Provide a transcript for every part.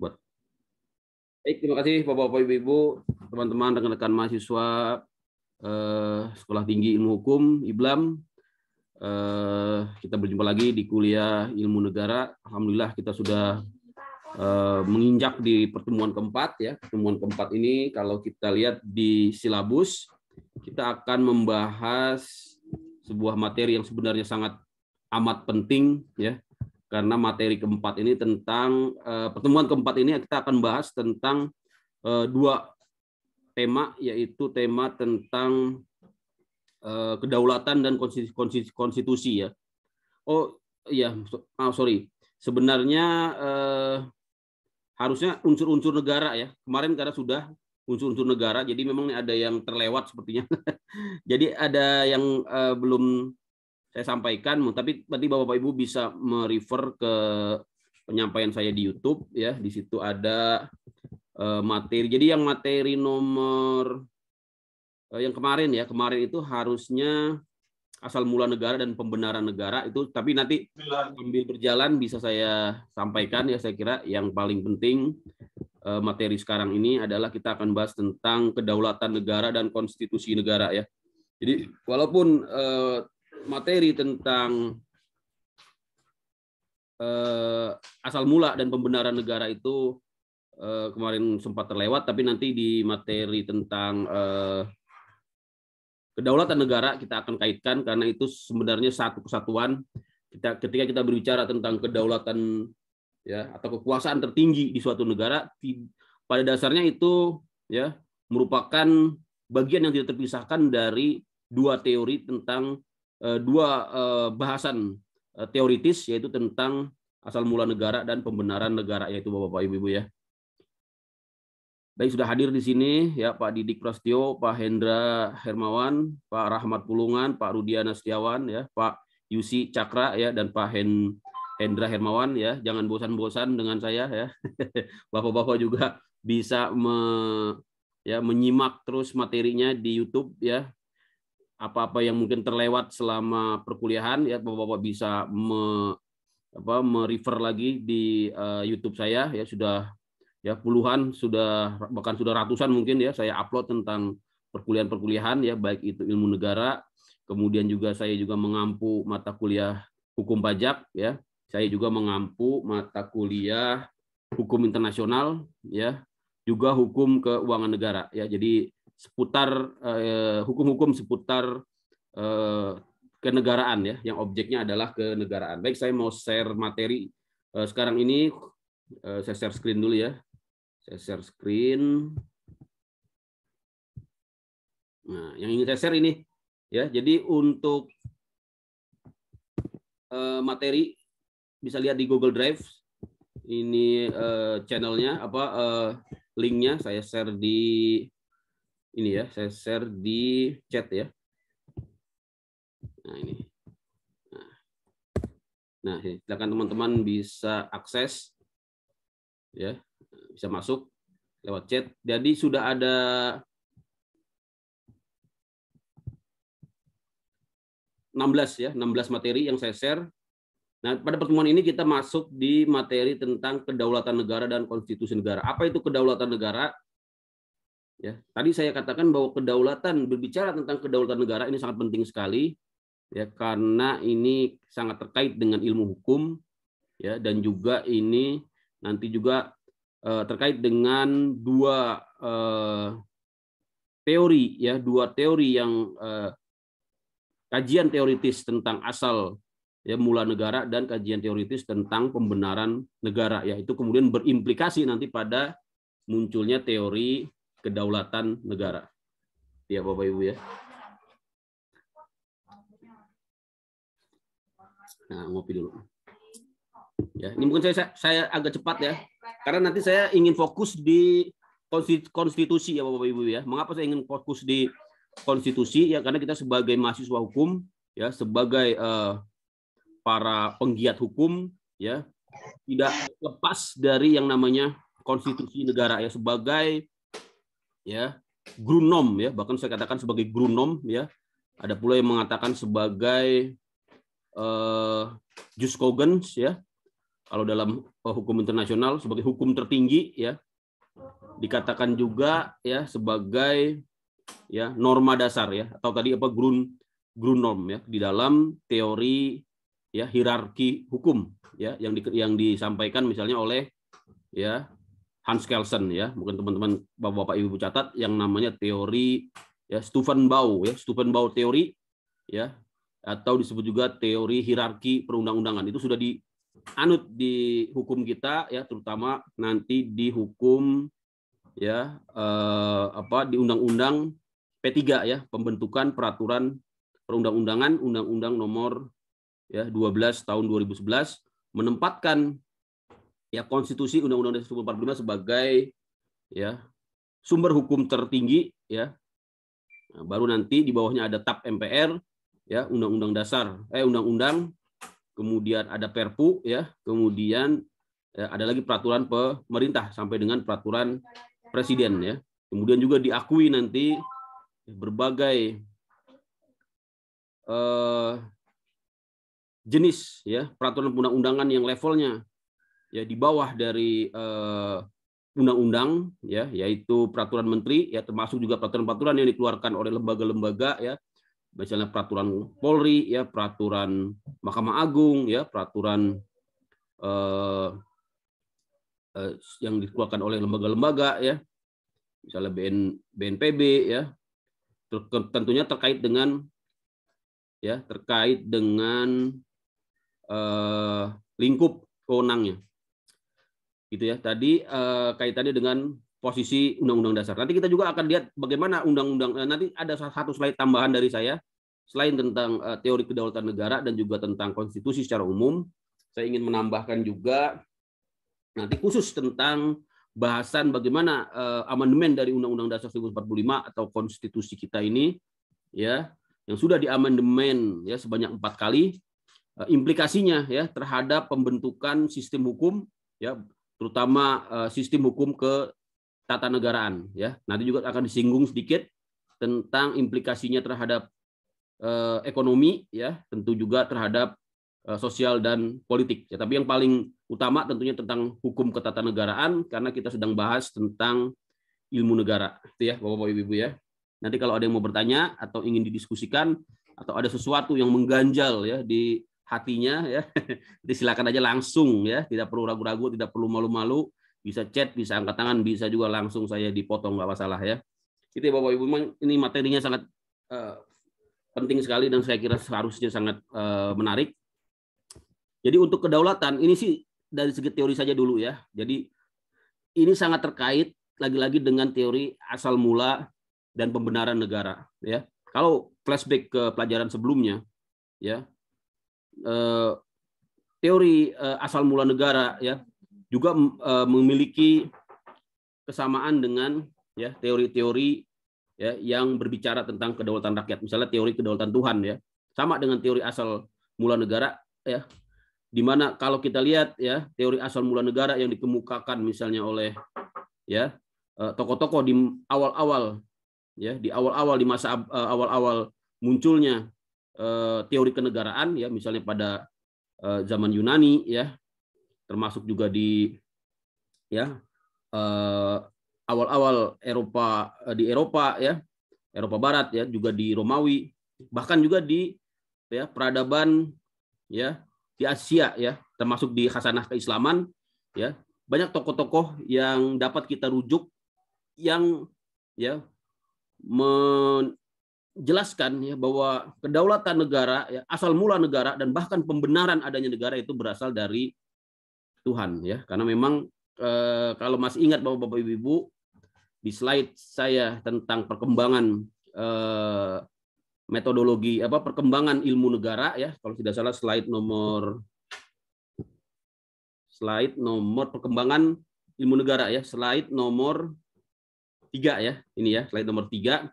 buat baik terima kasih bapak-bapak ibu-ibu teman-teman rekan-rekan mahasiswa eh, sekolah tinggi ilmu hukum Iblam eh, kita berjumpa lagi di kuliah ilmu negara alhamdulillah kita sudah eh, menginjak di pertemuan keempat ya pertemuan keempat ini kalau kita lihat di silabus kita akan membahas sebuah materi yang sebenarnya sangat amat penting ya karena materi keempat ini tentang uh, pertemuan keempat ini kita akan bahas tentang uh, dua tema yaitu tema tentang uh, kedaulatan dan konstitusi, konstitusi ya. Oh iya, oh, sorry. Sebenarnya uh, harusnya unsur-unsur negara ya. Kemarin karena sudah unsur-unsur negara, jadi memang ada yang terlewat sepertinya. jadi ada yang uh, belum saya sampaikan, tapi nanti Bapak Ibu bisa merefer ke penyampaian saya di YouTube ya. Di situ ada eh, materi. Jadi yang materi nomor eh, yang kemarin ya, kemarin itu harusnya asal mula negara dan pembenaran negara itu tapi nanti ambil berjalan bisa saya sampaikan ya saya kira yang paling penting eh, materi sekarang ini adalah kita akan bahas tentang kedaulatan negara dan konstitusi negara ya. Jadi walaupun materi tentang uh, asal mula dan pembenaran negara itu uh, kemarin sempat terlewat, tapi nanti di materi tentang uh, kedaulatan negara kita akan kaitkan karena itu sebenarnya satu kesatuan. Kita ketika kita berbicara tentang kedaulatan ya atau kekuasaan tertinggi di suatu negara, pada dasarnya itu ya merupakan bagian yang tidak terpisahkan dari dua teori tentang Eh, dua eh, bahasan eh, teoritis yaitu tentang asal mula negara dan pembenaran negara yaitu Bapak-bapak Ibu-ibu ya. Baik sudah hadir di sini ya Pak Didik Prastio, Pak Hendra Hermawan, Pak Rahmat Pulungan, Pak Rudiana Setiawan ya, Pak Yusi Cakra ya dan Pak Hen Hendra Hermawan ya. Jangan bosan-bosan dengan saya ya. Bapak-bapak juga bisa me, ya menyimak terus materinya di YouTube ya apa-apa yang mungkin terlewat selama perkuliahan ya Bapak-bapak bisa me, apa merefer lagi di uh, YouTube saya ya sudah ya puluhan sudah bahkan sudah ratusan mungkin ya saya upload tentang perkuliahan-perkuliahan ya baik itu ilmu negara kemudian juga saya juga mengampu mata kuliah hukum pajak ya saya juga mengampu mata kuliah hukum internasional ya juga hukum keuangan negara ya jadi seputar eh, hukum-hukum eh, seputar eh, kenegaraan ya, yang objeknya adalah kenegaraan. Baik, saya mau share materi eh, sekarang ini. Eh, saya share screen dulu ya. Saya share screen. Nah, yang ingin saya share ini ya. Jadi untuk eh, materi bisa lihat di Google Drive. Ini eh, channelnya apa eh, linknya saya share di ini ya, saya share di chat ya. Nah, ini. Nah, nah, ini. silakan teman-teman bisa akses ya, bisa masuk lewat chat. Jadi sudah ada enam belas ya, 16 materi yang saya share. Nah, pada pertemuan ini kita masuk di materi tentang kedaulatan negara dan konstitusi negara. Apa itu kedaulatan negara? Ya, tadi saya katakan bahwa kedaulatan berbicara tentang kedaulatan negara ini sangat penting sekali ya karena ini sangat terkait dengan ilmu hukum ya dan juga ini nanti juga uh, terkait dengan dua uh, teori ya dua teori yang uh, kajian teoritis tentang asal ya mula negara dan kajian teoritis tentang pembenaran negara yaitu kemudian berimplikasi nanti pada munculnya teori kedaulatan negara. Ya Bapak Ibu ya. Nah, ngopi dulu. Ya, ini mungkin saya saya agak cepat ya. Karena nanti saya ingin fokus di konstitusi ya Bapak Ibu ya. Mengapa saya ingin fokus di konstitusi ya karena kita sebagai mahasiswa hukum ya sebagai uh, para penggiat hukum ya tidak lepas dari yang namanya konstitusi negara ya sebagai ya grunom ya bahkan saya katakan sebagai grunom ya ada pula yang mengatakan sebagai uh, eh, juskogens ya kalau dalam uh, hukum internasional sebagai hukum tertinggi ya dikatakan juga ya sebagai ya norma dasar ya atau tadi apa grun grunom ya di dalam teori ya hierarki hukum ya yang di, yang disampaikan misalnya oleh ya Hans Kelsen ya, mungkin teman-teman Bapak-bapak Ibu catat yang namanya teori ya Bau ya, Bau teori ya atau disebut juga teori hierarki perundang-undangan. Itu sudah dianut di hukum kita ya, terutama nanti di hukum ya eh, apa di undang-undang P3 ya, pembentukan peraturan perundang-undangan Undang-Undang nomor ya 12 tahun 2011 menempatkan ya konstitusi Undang-Undang Dasar 1945 sebagai ya sumber hukum tertinggi ya. Nah, baru nanti di bawahnya ada TAP MPR ya Undang-Undang Dasar eh Undang-Undang kemudian ada Perpu ya, kemudian ya, ada lagi peraturan pemerintah sampai dengan peraturan presiden ya. Kemudian juga diakui nanti berbagai eh, jenis ya peraturan undang-undangan yang levelnya ya di bawah dari eh, undang-undang uh, ya yaitu peraturan menteri ya termasuk juga peraturan-peraturan yang dikeluarkan oleh lembaga-lembaga ya misalnya peraturan Polri ya peraturan Mahkamah Agung ya peraturan uh, uh, yang dikeluarkan oleh lembaga-lembaga ya misalnya BN BNPB ya tentunya terkait dengan ya terkait dengan uh, lingkup kewenangnya gitu ya tadi eh, kaitannya dengan posisi undang-undang dasar nanti kita juga akan lihat bagaimana undang-undang eh, nanti ada satu slide tambahan dari saya selain tentang eh, teori kedaulatan negara dan juga tentang konstitusi secara umum saya ingin menambahkan juga nanti khusus tentang bahasan bagaimana eh, amandemen dari undang-undang dasar 1945 atau konstitusi kita ini ya yang sudah diamandemen ya sebanyak empat kali eh, implikasinya ya terhadap pembentukan sistem hukum ya terutama eh, sistem hukum ke tata negaraan ya. Nanti juga akan disinggung sedikit tentang implikasinya terhadap eh, ekonomi ya, tentu juga terhadap eh, sosial dan politik. Ya, tapi yang paling utama tentunya tentang hukum ketatanegaraan karena kita sedang bahas tentang ilmu negara. Itu ya Bapak-bapak Ibu-ibu ya. Nanti kalau ada yang mau bertanya atau ingin didiskusikan atau ada sesuatu yang mengganjal ya di hatinya ya. Jadi silakan aja langsung ya, tidak perlu ragu-ragu, tidak perlu malu-malu, bisa chat, bisa angkat tangan, bisa juga langsung saya dipotong nggak masalah ya. Itu ya Bapak Ibu memang ini materinya sangat uh, penting sekali dan saya kira seharusnya sangat uh, menarik. Jadi untuk kedaulatan ini sih dari segi teori saja dulu ya. Jadi ini sangat terkait lagi-lagi dengan teori asal mula dan pembenaran negara ya. Kalau flashback ke pelajaran sebelumnya ya, Eh, teori eh, asal mula negara ya juga eh, memiliki kesamaan dengan ya teori-teori ya yang berbicara tentang kedaulatan rakyat misalnya teori kedaulatan Tuhan ya sama dengan teori asal mula negara ya di mana kalau kita lihat ya teori asal mula negara yang dikemukakan misalnya oleh ya tokoh-tokoh di awal-awal ya di awal-awal di masa awal-awal munculnya Eh, teori kenegaraan ya misalnya pada eh, zaman Yunani ya termasuk juga di ya eh, awal-awal Eropa di Eropa ya Eropa Barat ya juga di Romawi bahkan juga di ya peradaban ya di Asia ya termasuk di khasanah keislaman ya banyak tokoh-tokoh yang dapat kita rujuk yang ya men, jelaskan ya bahwa kedaulatan negara ya, asal mula negara dan bahkan pembenaran adanya negara itu berasal dari Tuhan ya karena memang e, kalau masih ingat Bapak-bapak Ibu di slide saya tentang perkembangan e, metodologi apa perkembangan ilmu negara ya kalau tidak salah slide nomor slide nomor perkembangan ilmu negara ya slide nomor tiga ya ini ya slide nomor tiga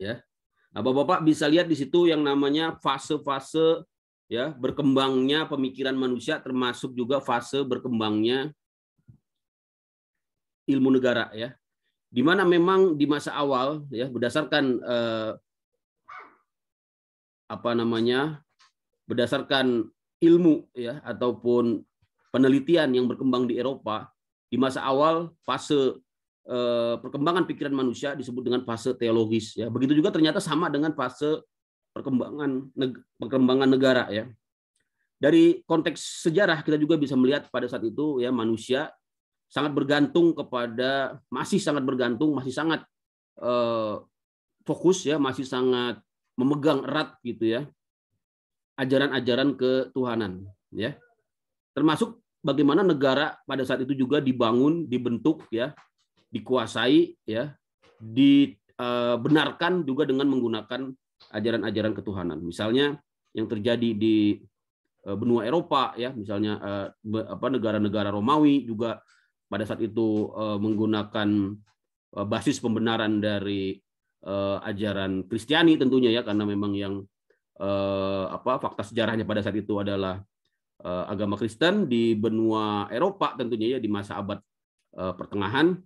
ya. Nah, Bapak-bapak bisa lihat di situ yang namanya fase-fase ya berkembangnya pemikiran manusia termasuk juga fase berkembangnya ilmu negara ya. Di mana memang di masa awal ya berdasarkan eh, apa namanya? berdasarkan ilmu ya ataupun penelitian yang berkembang di Eropa di masa awal fase Eh, perkembangan pikiran manusia disebut dengan fase teologis ya. Begitu juga ternyata sama dengan fase perkembangan perkembangan negara ya. Dari konteks sejarah kita juga bisa melihat pada saat itu ya manusia sangat bergantung kepada masih sangat bergantung masih sangat eh, fokus ya masih sangat memegang erat gitu ya ajaran-ajaran ketuhanan ya termasuk bagaimana negara pada saat itu juga dibangun dibentuk ya dikuasai ya dibenarkan eh, juga dengan menggunakan ajaran-ajaran ketuhanan. Misalnya yang terjadi di eh, benua Eropa ya, misalnya eh, apa negara-negara Romawi juga pada saat itu menggunakan basis pembenaran dari ajaran Kristiani tentunya ya karena memang yang apa fakta sejarahnya pada saat itu adalah agama Kristen di benua Eropa tentunya ya di masa abad pertengahan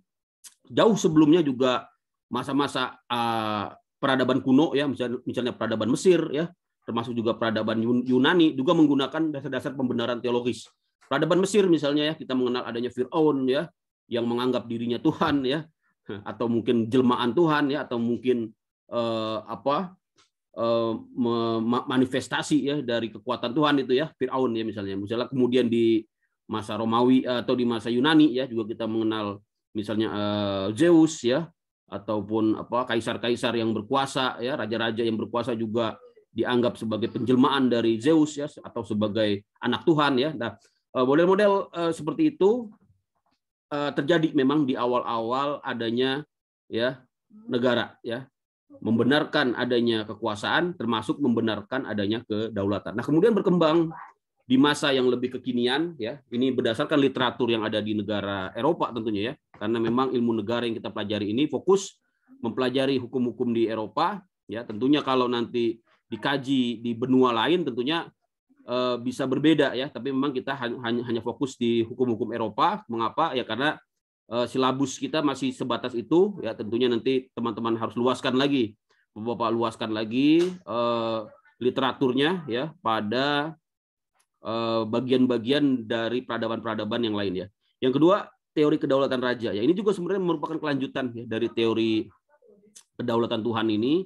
jauh sebelumnya juga masa-masa uh, peradaban kuno ya misalnya, misalnya peradaban Mesir ya termasuk juga peradaban Yunani juga menggunakan dasar-dasar pembenaran teologis. Peradaban Mesir misalnya ya kita mengenal adanya Firaun ya yang menganggap dirinya Tuhan ya atau mungkin jelmaan Tuhan ya atau mungkin uh, apa uh, manifestasi ya dari kekuatan Tuhan itu ya Firaun ya misalnya. Misalnya kemudian di masa Romawi atau di masa Yunani ya juga kita mengenal misalnya uh, Zeus ya ataupun apa kaisar-kaisar yang berkuasa ya raja-raja yang berkuasa juga dianggap sebagai penjelmaan dari Zeus ya atau sebagai anak Tuhan ya. Nah, eh, model-model uh, seperti itu uh, terjadi memang di awal-awal adanya ya negara ya membenarkan adanya kekuasaan termasuk membenarkan adanya kedaulatan. Nah, kemudian berkembang di masa yang lebih kekinian ya ini berdasarkan literatur yang ada di negara Eropa tentunya ya karena memang ilmu negara yang kita pelajari ini fokus mempelajari hukum-hukum di Eropa ya tentunya kalau nanti dikaji di benua lain tentunya eh, bisa berbeda ya tapi memang kita hanya hanya fokus di hukum-hukum Eropa mengapa ya karena eh, silabus kita masih sebatas itu ya tentunya nanti teman-teman harus luaskan lagi Bapak luaskan lagi eh, literaturnya ya pada Eh, bagian-bagian dari peradaban-peradaban yang lain ya. Yang kedua, teori kedaulatan raja. Ya, ini juga sebenarnya merupakan kelanjutan ya, dari teori kedaulatan Tuhan ini.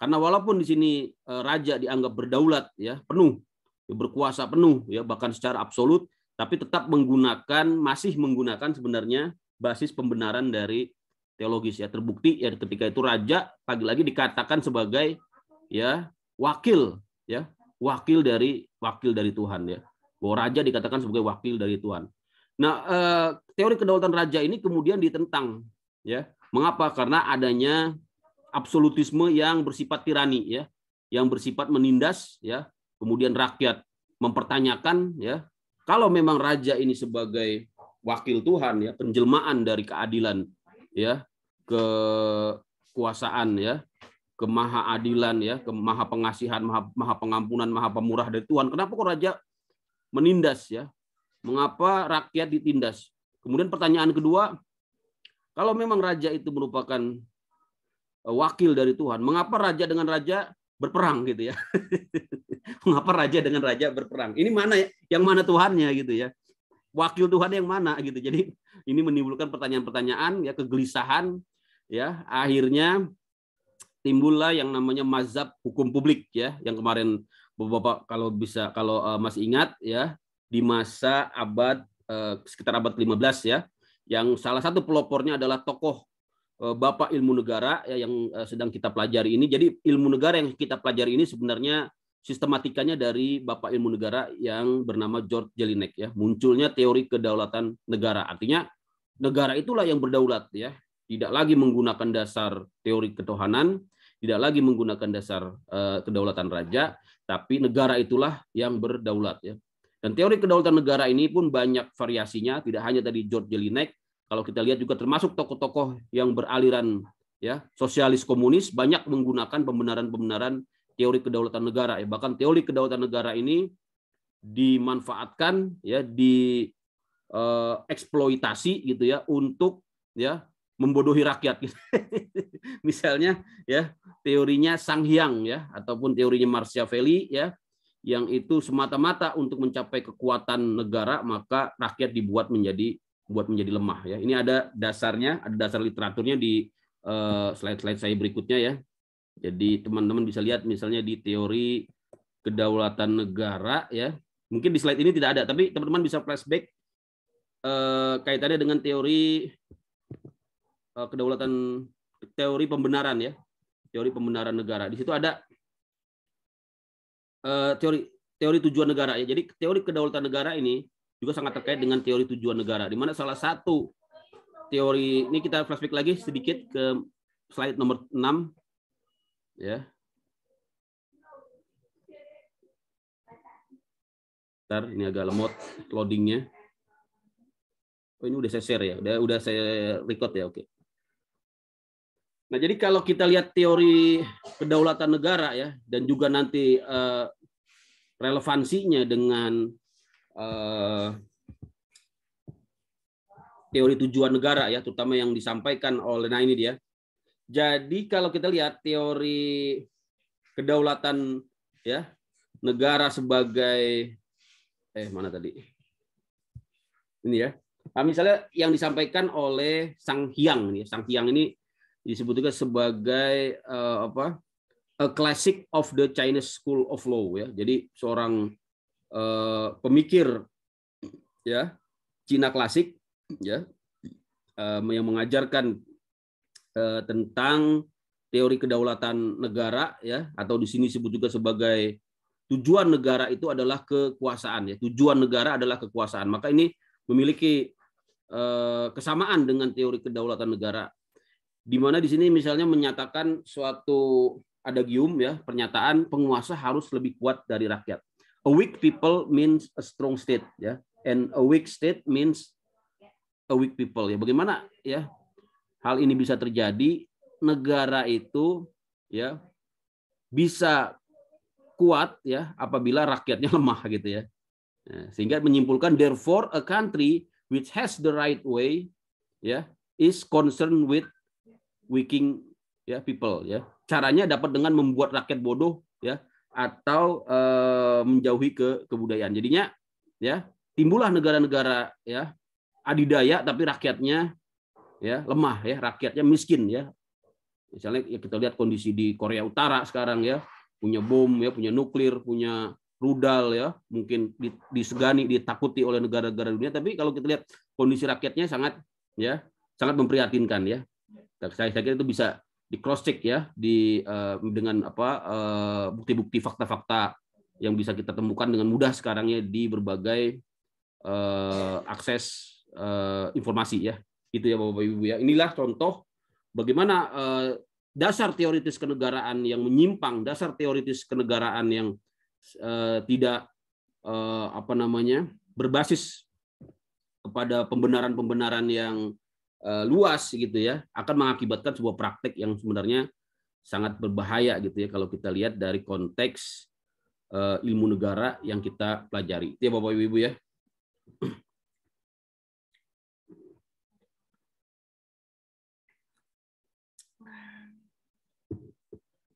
Karena walaupun di sini eh, raja dianggap berdaulat ya, penuh, ya, berkuasa penuh ya, bahkan secara absolut, tapi tetap menggunakan masih menggunakan sebenarnya basis pembenaran dari teologis ya terbukti ya ketika itu raja lagi-lagi dikatakan sebagai ya wakil ya wakil dari wakil dari Tuhan ya. Bahwa raja dikatakan sebagai wakil dari Tuhan. Nah, eh, teori kedaulatan raja ini kemudian ditentang ya. Mengapa? Karena adanya absolutisme yang bersifat tirani ya, yang bersifat menindas ya, kemudian rakyat mempertanyakan ya, kalau memang raja ini sebagai wakil Tuhan ya, penjelmaan dari keadilan ya, kekuasaan ya, Adilan ya, kemaha pengasihan, maha, maha pengampunan, maha pemurah dari Tuhan. Kenapa kok raja menindas ya? Mengapa rakyat ditindas? Kemudian pertanyaan kedua, kalau memang raja itu merupakan e, wakil dari Tuhan, mengapa raja dengan raja berperang gitu ya? mengapa raja dengan raja berperang? Ini mana ya? Yang mana Tuhannya gitu ya? Wakil Tuhan yang mana gitu. Jadi ini menimbulkan pertanyaan-pertanyaan ya kegelisahan ya akhirnya timbullah yang namanya mazhab hukum publik ya yang kemarin Bapak kalau bisa kalau uh, eh, masih ingat ya di masa abad uh, sekitar abad 15 ya yang salah satu pelopornya adalah tokoh uh, Bapak ilmu negara ya, yang uh, sedang kita pelajari ini. Jadi ilmu negara yang kita pelajari ini sebenarnya sistematikanya dari Bapak ilmu negara yang bernama George Jelinek ya. Munculnya teori kedaulatan negara. Artinya negara itulah yang berdaulat ya. Tidak lagi menggunakan dasar teori ketuhanan tidak lagi menggunakan dasar eh, kedaulatan raja, tapi negara itulah yang berdaulat ya. Dan teori kedaulatan negara ini pun banyak variasinya, tidak hanya tadi George Jelinek, kalau kita lihat juga termasuk tokoh-tokoh yang beraliran ya sosialis komunis banyak menggunakan pembenaran-pembenaran teori kedaulatan negara ya. Bahkan teori kedaulatan negara ini dimanfaatkan ya di eh, eksploitasi gitu ya untuk ya membodohi rakyat. Misalnya ya teorinya Sang Hyang ya ataupun teorinya Machiavelli ya yang itu semata-mata untuk mencapai kekuatan negara maka rakyat dibuat menjadi buat menjadi lemah ya. Ini ada dasarnya, ada dasar literaturnya di eh, slide-slide saya berikutnya ya. Jadi teman-teman bisa lihat misalnya di teori kedaulatan negara ya. Mungkin di slide ini tidak ada, tapi teman-teman bisa flashback eh, uh, kaitannya dengan teori Eh, kedaulatan teori pembenaran ya, teori pembenaran negara. Di situ ada eh, teori teori tujuan negara ya. Jadi teori kedaulatan negara ini juga sangat terkait dengan teori tujuan negara. Di mana salah satu teori ini kita flashback lagi sedikit ke slide nomor 6 ya. Ntar ini agak lemot loadingnya. Oh ini udah saya share ya, udah udah saya record ya, oke. Okay. Nah, jadi kalau kita lihat teori kedaulatan negara ya dan juga nanti eh, relevansinya dengan eh, teori tujuan negara ya, terutama yang disampaikan oleh nah ini dia. Jadi kalau kita lihat teori kedaulatan ya negara sebagai eh mana tadi? Ini ya. Nah, misalnya yang disampaikan oleh Sang Hyang ini ya. Sang Hyang ini disebut juga sebagai uh, apa a classic of the Chinese School of Law ya. Jadi seorang uh, pemikir ya Cina klasik ya uh, yang mengajarkan uh, tentang teori kedaulatan negara ya atau di sini disebut juga sebagai tujuan negara itu adalah kekuasaan ya. Tujuan negara adalah kekuasaan. Maka ini memiliki kesamaan dengan teori kedaulatan negara di mana di sini misalnya menyatakan suatu ada gium ya pernyataan penguasa harus lebih kuat dari rakyat. A weak people means a strong state ya and a weak state means a weak people ya. Bagaimana ya hal ini bisa terjadi negara itu ya bisa kuat ya apabila rakyatnya lemah gitu ya. ya. Sehingga menyimpulkan therefore a country which has the right way ya is concerned with waking ya people ya. Caranya dapat dengan membuat rakyat bodoh ya atau e, menjauhi ke kebudayaan. Jadinya ya timbullah negara-negara ya adidaya tapi rakyatnya ya lemah ya, rakyatnya miskin ya. Misalnya ya kita lihat kondisi di Korea Utara sekarang ya, punya bom ya, punya nuklir, punya rudal ya mungkin disegani ditakuti oleh negara-negara dunia tapi kalau kita lihat kondisi rakyatnya sangat ya sangat memprihatinkan ya saya, saya kira itu bisa di cross check ya di uh, dengan apa uh, bukti-bukti fakta-fakta yang bisa kita temukan dengan mudah sekarang ya di berbagai uh, akses uh, informasi ya itu ya bapak ibu ya inilah contoh bagaimana uh, dasar teoritis kenegaraan yang menyimpang dasar teoritis kenegaraan yang uh, tidak uh, apa namanya berbasis kepada pembenaran-pembenaran yang Eh, luas gitu ya akan mengakibatkan sebuah praktek yang sebenarnya sangat berbahaya gitu ya kalau kita lihat dari konteks eh, ilmu negara yang kita pelajari. Itu ya Bapak Ibu ya.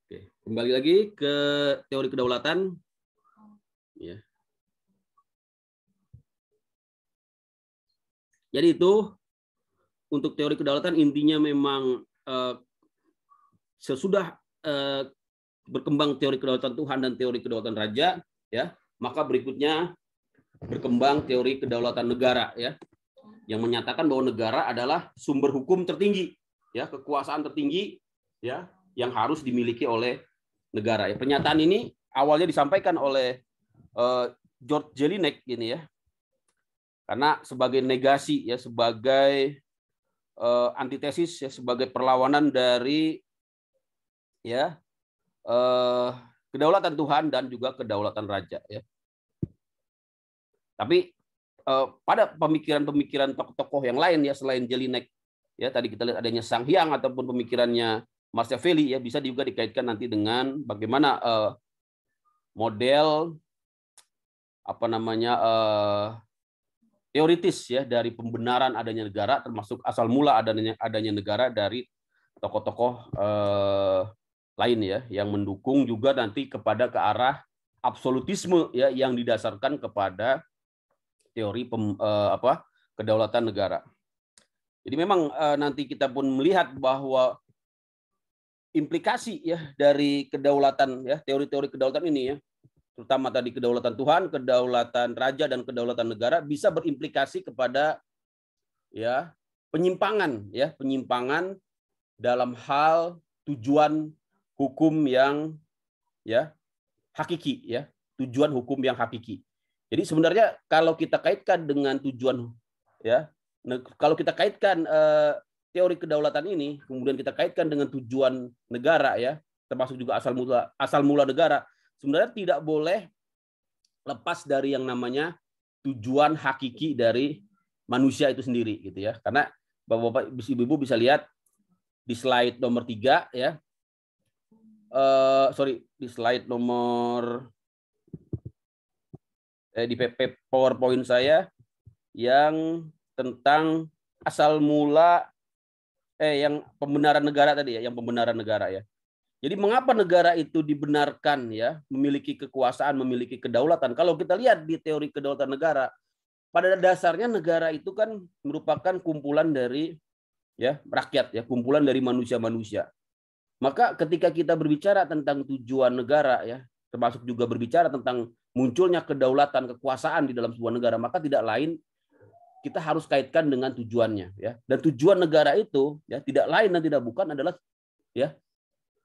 Oke, kembali lagi ke teori kedaulatan. Ya. Jadi itu untuk teori kedaulatan intinya memang eh, sesudah eh, berkembang teori kedaulatan Tuhan dan teori kedaulatan raja ya maka berikutnya berkembang teori kedaulatan negara ya yang menyatakan bahwa negara adalah sumber hukum tertinggi ya kekuasaan tertinggi ya yang harus dimiliki oleh negara ya pernyataan ini awalnya disampaikan oleh uh, George Jelinek ini ya karena sebagai negasi ya sebagai uh, antitesis ya sebagai perlawanan dari ya uh, kedaulatan Tuhan dan juga kedaulatan raja ya. Tapi uh, pada pemikiran-pemikiran tokoh-tokoh yang lain ya selain Jelinek ya tadi kita lihat adanya Sang Hyang ataupun pemikirannya Machiavelli ya bisa juga dikaitkan nanti dengan bagaimana uh, model apa namanya uh, teoritis ya dari pembenaran adanya negara termasuk asal mula adanya adanya negara dari tokoh-tokoh eh, lain ya yang mendukung juga nanti kepada ke arah absolutisme ya yang didasarkan kepada teori pem, eh, apa kedaulatan negara. Jadi memang eh, nanti kita pun melihat bahwa implikasi ya dari kedaulatan ya teori-teori kedaulatan ini ya terutama tadi kedaulatan Tuhan, kedaulatan raja dan kedaulatan negara bisa berimplikasi kepada ya penyimpangan ya, penyimpangan dalam hal tujuan hukum yang ya hakiki ya, tujuan hukum yang hakiki. Jadi sebenarnya kalau kita kaitkan dengan tujuan ya, kalau kita kaitkan eh, teori kedaulatan ini kemudian kita kaitkan dengan tujuan negara ya, termasuk juga asal mula asal mula negara, sebenarnya tidak boleh lepas dari yang namanya tujuan hakiki dari manusia itu sendiri gitu ya. Karena Bapak-bapak Ibu-ibu bisa lihat di slide nomor tiga ya. Uh, sorry, di slide nomor eh, di PP PowerPoint saya yang tentang asal mula eh yang pembenaran negara tadi ya, yang pembenaran negara ya. Jadi mengapa negara itu dibenarkan ya memiliki kekuasaan, memiliki kedaulatan? Kalau kita lihat di teori kedaulatan negara, pada dasarnya negara itu kan merupakan kumpulan dari ya rakyat ya, kumpulan dari manusia-manusia. Maka ketika kita berbicara tentang tujuan negara ya, termasuk juga berbicara tentang munculnya kedaulatan, kekuasaan di dalam sebuah negara, maka tidak lain kita harus kaitkan dengan tujuannya ya. Dan tujuan negara itu ya tidak lain dan tidak bukan adalah ya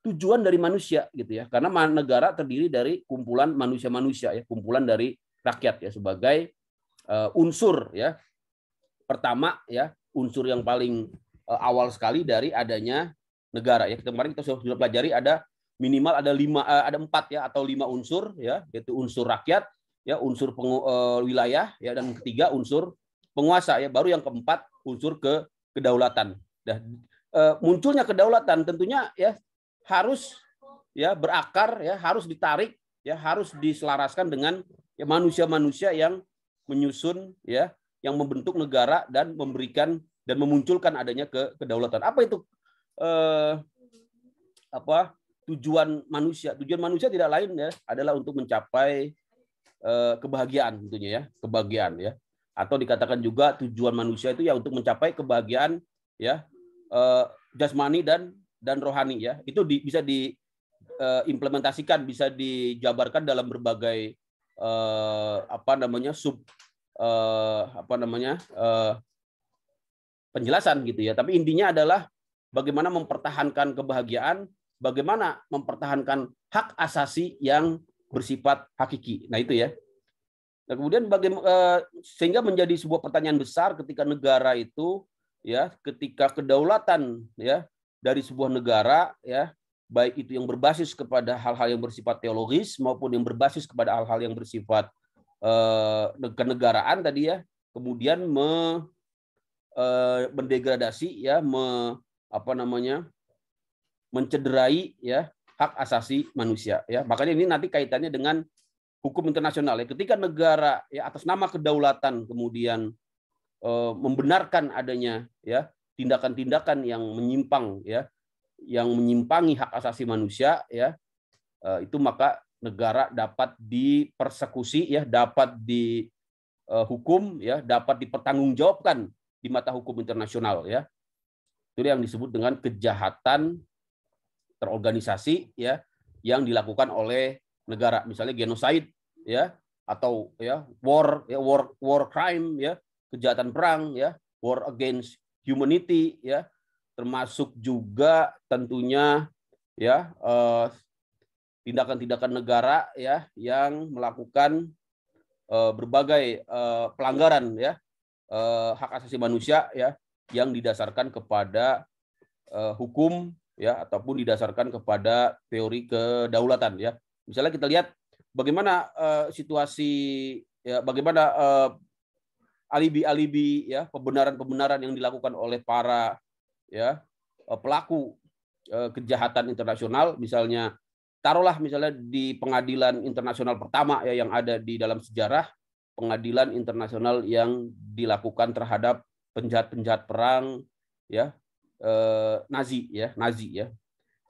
tujuan dari manusia gitu ya. Karena negara terdiri dari kumpulan manusia-manusia ya, kumpulan dari rakyat ya sebagai uh, unsur ya. Pertama ya, unsur yang paling uh, awal sekali dari adanya negara ya. Kemarin kita sudah, pelajari ada minimal ada lima uh, ada empat ya atau lima unsur ya, yaitu unsur rakyat, ya unsur pengu, uh, wilayah ya dan ketiga unsur penguasa ya baru yang keempat unsur ke kedaulatan. dah munculnya kedaulatan tentunya ya harus ya berakar ya harus ditarik ya harus diselaraskan dengan manusia ya, manusia-manusia yang menyusun ya yang membentuk negara dan memberikan dan memunculkan adanya ke, kedaulatan. Apa itu eh, apa tujuan manusia? Tujuan manusia tidak lain ya adalah untuk mencapai eh, kebahagiaan tentunya ya, kebahagiaan ya. Atau dikatakan juga tujuan manusia itu ya untuk mencapai kebahagiaan ya eh, jasmani dan dan rohani ya itu di, bisa diimplementasikan eh, uh, bisa dijabarkan dalam berbagai uh, apa namanya sub uh, apa namanya uh, penjelasan gitu ya tapi intinya adalah bagaimana mempertahankan kebahagiaan bagaimana mempertahankan hak asasi yang bersifat hakiki nah itu ya Nah, kemudian bagaimana uh, sehingga menjadi sebuah pertanyaan besar ketika negara itu ya, ketika kedaulatan ya dari sebuah negara ya baik itu yang berbasis kepada hal-hal yang bersifat teologis maupun yang berbasis kepada hal-hal yang bersifat eh, kenegaraan tadi ya kemudian me, eh, mendegradasi ya me, apa namanya mencederai ya hak asasi manusia ya makanya ini nanti kaitannya dengan hukum internasional ya ketika negara ya atas nama kedaulatan kemudian eh, membenarkan adanya ya tindakan-tindakan yang menyimpang ya yang menyimpangi hak asasi manusia ya eh, itu maka negara dapat dipersekusi ya dapat dihukum eh, ya dapat dipertanggungjawabkan di mata hukum internasional ya itu yang disebut dengan kejahatan terorganisasi ya yang dilakukan oleh negara misalnya genosida ya atau ya war ya war war crime ya kejahatan perang ya war against humanity ya termasuk juga tentunya ya eh, tindakan-tindakan uh, negara ya yang melakukan eh, berbagai eh, pelanggaran ya eh, hak asasi manusia ya yang didasarkan kepada eh, hukum ya ataupun didasarkan kepada teori kedaulatan ya misalnya kita lihat bagaimana situasi ya bagaimana alibi-alibi ya pembenaran-pembenaran yang dilakukan oleh para ya eh, pelaku eh, kejahatan internasional misalnya taruhlah misalnya di pengadilan internasional pertama ya yang ada di dalam sejarah pengadilan internasional yang dilakukan terhadap penjahat-penjahat perang ya eh, Nazi ya Nazi ya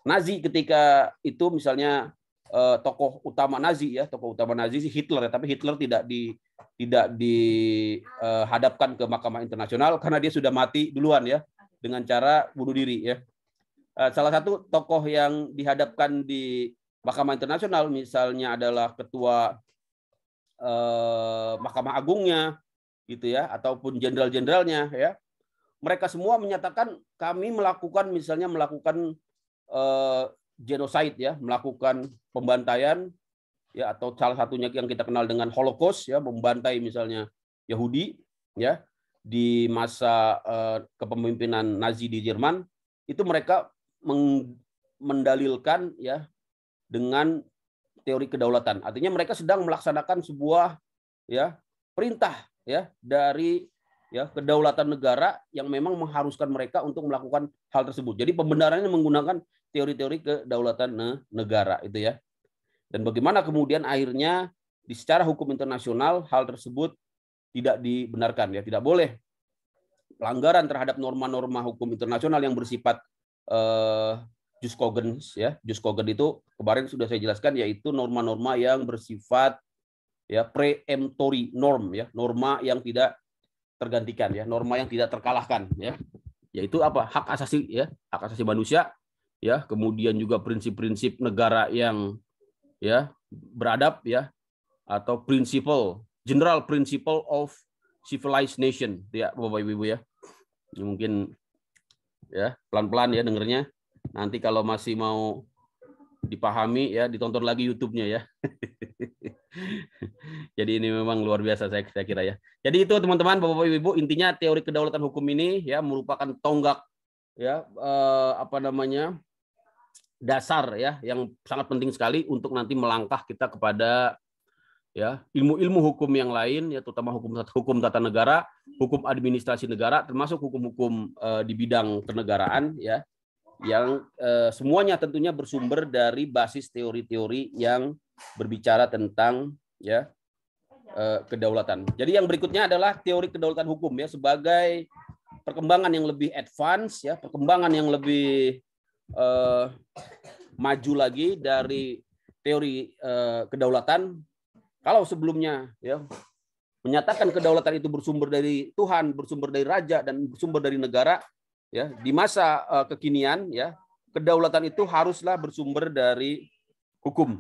Nazi ketika itu misalnya uh, tokoh utama Nazi ya, tokoh utama Nazi si Hitler ya, tapi Hitler tidak di tidak dihadapkan eh, uh, ke Mahkamah Internasional karena dia sudah mati duluan ya dengan cara bunuh diri ya. Uh, salah satu tokoh yang dihadapkan di Mahkamah Internasional misalnya adalah ketua eh, Mahkamah Agungnya gitu ya ataupun jenderal-jenderalnya ya. Mereka semua menyatakan kami melakukan misalnya melakukan genocide ya, melakukan pembantaian ya atau salah satunya yang kita kenal dengan Holocaust ya, membantai misalnya Yahudi ya di masa eh, kepemimpinan Nazi di Jerman itu mereka mendalilkan ya dengan teori kedaulatan. Artinya mereka sedang melaksanakan sebuah ya perintah ya dari ya kedaulatan negara yang memang mengharuskan mereka untuk melakukan hal tersebut. Jadi pembenarannya menggunakan teori-teori kedaulatan negara itu ya. Dan bagaimana kemudian akhirnya di secara hukum internasional hal tersebut tidak dibenarkan ya, tidak boleh. Pelanggaran terhadap norma-norma hukum internasional yang bersifat eh, jus cogens ya. Jus cogens itu kemarin sudah saya jelaskan yaitu norma-norma yang bersifat ya preemptory norm ya, norma yang tidak tergantikan ya, norma yang tidak terkalahkan ya. Yaitu apa? Hak asasi ya, hak asasi manusia ya kemudian juga prinsip-prinsip negara yang ya beradab ya atau prinsipal general principle of civilized nation ya Bapak Ibu ibu ya Ini mungkin ya pelan-pelan ya dengernya nanti kalau masih mau dipahami ya ditonton lagi YouTube-nya ya jadi ini memang luar biasa saya, kira ya jadi itu teman-teman Bapak Ibu intinya teori kedaulatan hukum ini ya merupakan tonggak ya eh, apa namanya dasar ya yang sangat penting sekali untuk nanti melangkah kita kepada ya ilmu-ilmu hukum yang lain ya terutama hukum hukum tata negara, hukum administrasi negara termasuk hukum-hukum eh, di bidang kenegaraan ya yang eh, semuanya tentunya bersumber dari basis teori-teori yang berbicara tentang ya eh, kedaulatan. Jadi yang berikutnya adalah teori kedaulatan hukum ya sebagai perkembangan yang lebih advance ya, perkembangan yang lebih uh, maju lagi dari teori uh, kedaulatan. Kalau sebelumnya ya menyatakan kedaulatan itu bersumber dari Tuhan, bersumber dari raja dan bersumber dari negara ya, di masa uh, kekinian ya, kedaulatan itu haruslah bersumber dari hukum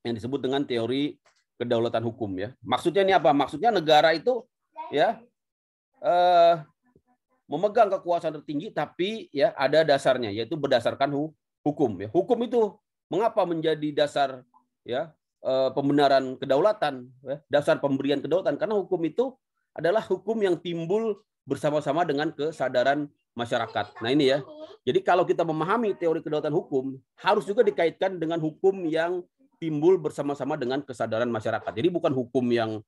yang disebut dengan teori kedaulatan hukum ya. Maksudnya ini apa? Maksudnya negara itu ya eh, memegang kekuasaan tertinggi tapi ya ada dasarnya yaitu berdasarkan hu hukum ya. Hukum itu mengapa menjadi dasar ya eh, pembenaran kedaulatan, ya, dasar pemberian kedaulatan karena hukum itu adalah hukum yang timbul bersama-sama dengan kesadaran masyarakat. Nah, ini ya. Jadi kalau kita memahami teori kedaulatan hukum harus juga dikaitkan dengan hukum yang timbul bersama-sama dengan kesadaran masyarakat. Jadi bukan hukum yang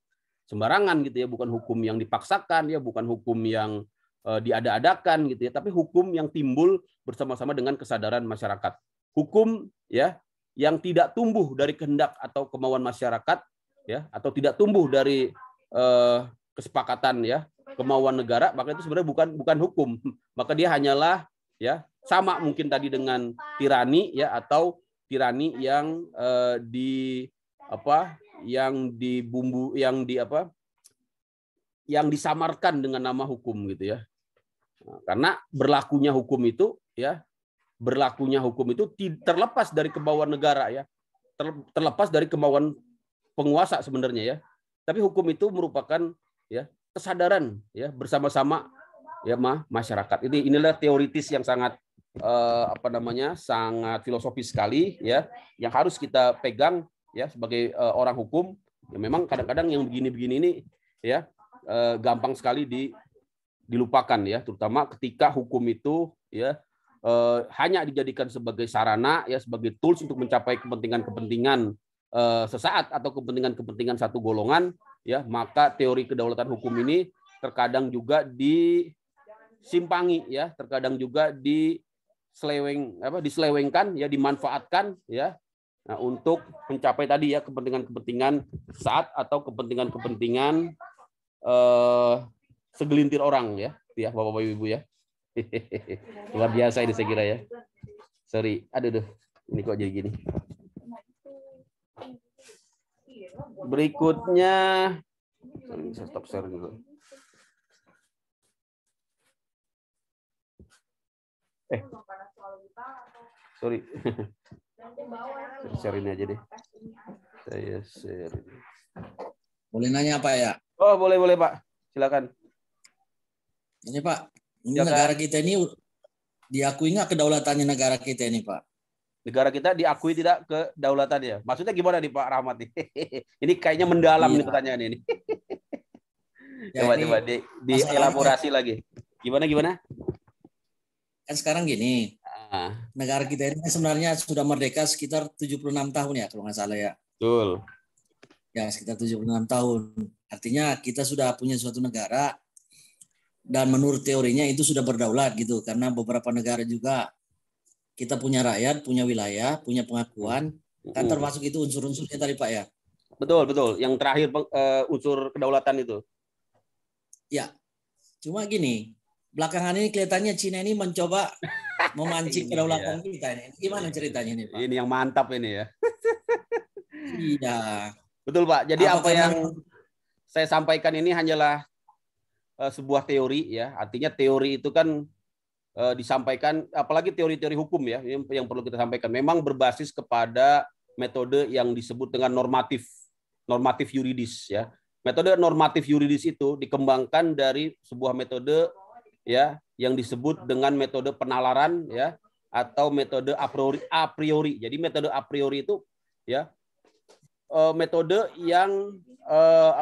sembarangan gitu ya, bukan hukum yang dipaksakan ya, bukan hukum yang Eh, diada-adakan gitu ya, tapi hukum yang timbul bersama-sama dengan kesadaran masyarakat. Hukum ya yang tidak tumbuh dari kehendak atau kemauan masyarakat ya atau tidak tumbuh dari eh, kesepakatan ya kemauan negara maka itu sebenarnya bukan bukan hukum maka dia hanyalah ya sama mungkin tadi dengan tirani ya atau tirani yang eh, di apa yang dibumbu yang di apa yang disamarkan dengan nama hukum gitu ya Nah, karena berlakunya hukum itu ya berlakunya hukum itu terlepas dari kemauan negara ya terlepas dari kemauan penguasa sebenarnya ya tapi hukum itu merupakan ya kesadaran ya bersama-sama ya ma masyarakat ini inilah teoritis yang sangat eh, apa namanya sangat filosofis sekali ya yang harus kita pegang ya sebagai eh, orang hukum ya memang kadang-kadang yang begini-begini ini ya eh, gampang sekali di dilupakan ya, terutama ketika hukum itu ya eh, hanya dijadikan sebagai sarana ya sebagai tools untuk mencapai kepentingan-kepentingan eh, sesaat atau kepentingan-kepentingan satu golongan ya, maka teori kedaulatan hukum ini terkadang juga disimpangi ya, terkadang juga di apa diselewengkan ya dimanfaatkan ya nah, untuk mencapai tadi ya kepentingan-kepentingan saat atau kepentingan-kepentingan eh, segelintir orang ya, iya, ya Bapak bapak Ibu ya. Luar biasa ini saya kira ya. Sorry, aduh deh, Ini kok jadi gini. Berikutnya sorry, saya stop share dulu. Eh. Sorry. share ini aja deh. Saya share. Boleh nanya apa ya? Oh, boleh boleh Pak. Silakan. Ini Pak, ini ya, negara kita ini diakui nggak kedaulatannya negara kita ini Pak? Negara kita diakui tidak kedaulatannya. Maksudnya gimana nih Pak Rahmat? ini kayaknya mendalam iya. nih pertanyaan ini. ya, coba ini coba di, ya. lagi. Gimana gimana? Kan sekarang gini, ah. negara kita ini sebenarnya sudah merdeka sekitar 76 tahun ya kalau nggak salah ya. Betul. Ya sekitar 76 tahun. Artinya kita sudah punya suatu negara dan menurut teorinya itu sudah berdaulat gitu karena beberapa negara juga kita punya rakyat, punya wilayah, punya pengakuan kan termasuk itu unsur-unsurnya tadi Pak ya. Betul, betul. Yang terakhir eh, unsur kedaulatan itu. Ya. Cuma gini, belakangan ini kelihatannya Cina ini mencoba memancing iya. kedaulatan ya. kita ini. Gimana ceritanya ini Pak? Ini yang mantap ini ya. iya. Betul Pak. Jadi apa, apa yang saya sampaikan ini hanyalah Eh, sebuah teori ya. Artinya teori itu kan eh, disampaikan apalagi teori-teori hukum ya yang perlu kita sampaikan memang berbasis kepada metode yang disebut dengan normatif normatif yuridis ya metode normatif yuridis itu dikembangkan dari sebuah metode ya yang disebut dengan metode penalaran ya atau metode a priori a priori jadi metode a priori itu ya eh, metode yang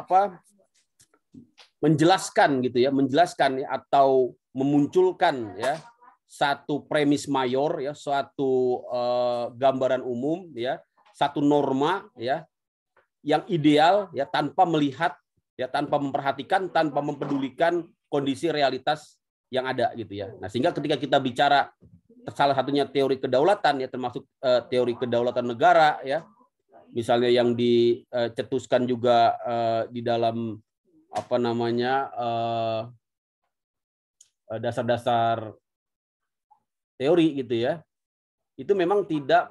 apa menjelaskan gitu ya, menjelaskan ya, atau memunculkan ya satu premis mayor ya, suatu eh, gambaran umum ya, satu norma ya yang ideal ya tanpa melihat ya tanpa memperhatikan, tanpa mempedulikan kondisi realitas yang ada gitu ya. Nah, sehingga ketika kita bicara salah satunya teori kedaulatan ya termasuk eh, teori kedaulatan negara ya misalnya yang dicetuskan eh, juga eh, di dalam apa namanya eh, eh, dasar-dasar teori gitu ya itu memang tidak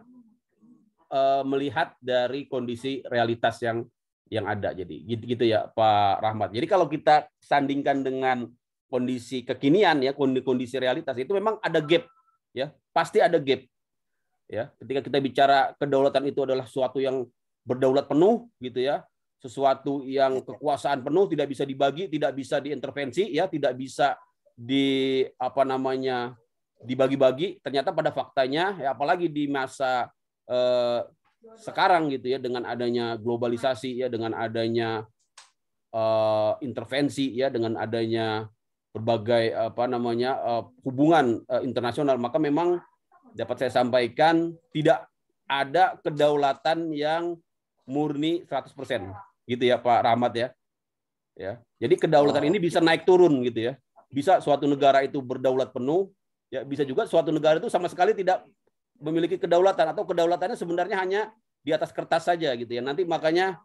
eh, melihat dari kondisi realitas yang yang ada jadi gitu, gitu ya Pak Rahmat. Jadi kalau kita sandingkan dengan kondisi kekinian ya kondisi realitas itu memang ada gap ya pasti ada gap ya ketika kita bicara kedaulatan itu adalah suatu yang berdaulat penuh gitu ya sesuatu yang iya. kekuasaan penuh tidak bisa dibagi, tidak bisa diintervensi, ya tidak bisa di apa namanya dibagi-bagi. Ternyata pada faktanya, ya apalagi di masa eh, sekarang gitu ya dengan adanya globalisasi ya dengan adanya eh, intervensi ya dengan adanya berbagai apa namanya eh, hubungan eh, internasional maka memang dapat saya sampaikan tidak ada kedaulatan yang murni 100% gitu ya Pak Rahmat ya. Ya. Jadi kedaulatan ini bisa naik turun gitu ya. Bisa suatu negara itu berdaulat penuh, ya bisa juga suatu negara itu sama sekali tidak memiliki kedaulatan atau kedaulatannya sebenarnya hanya di atas kertas saja gitu ya. Nanti makanya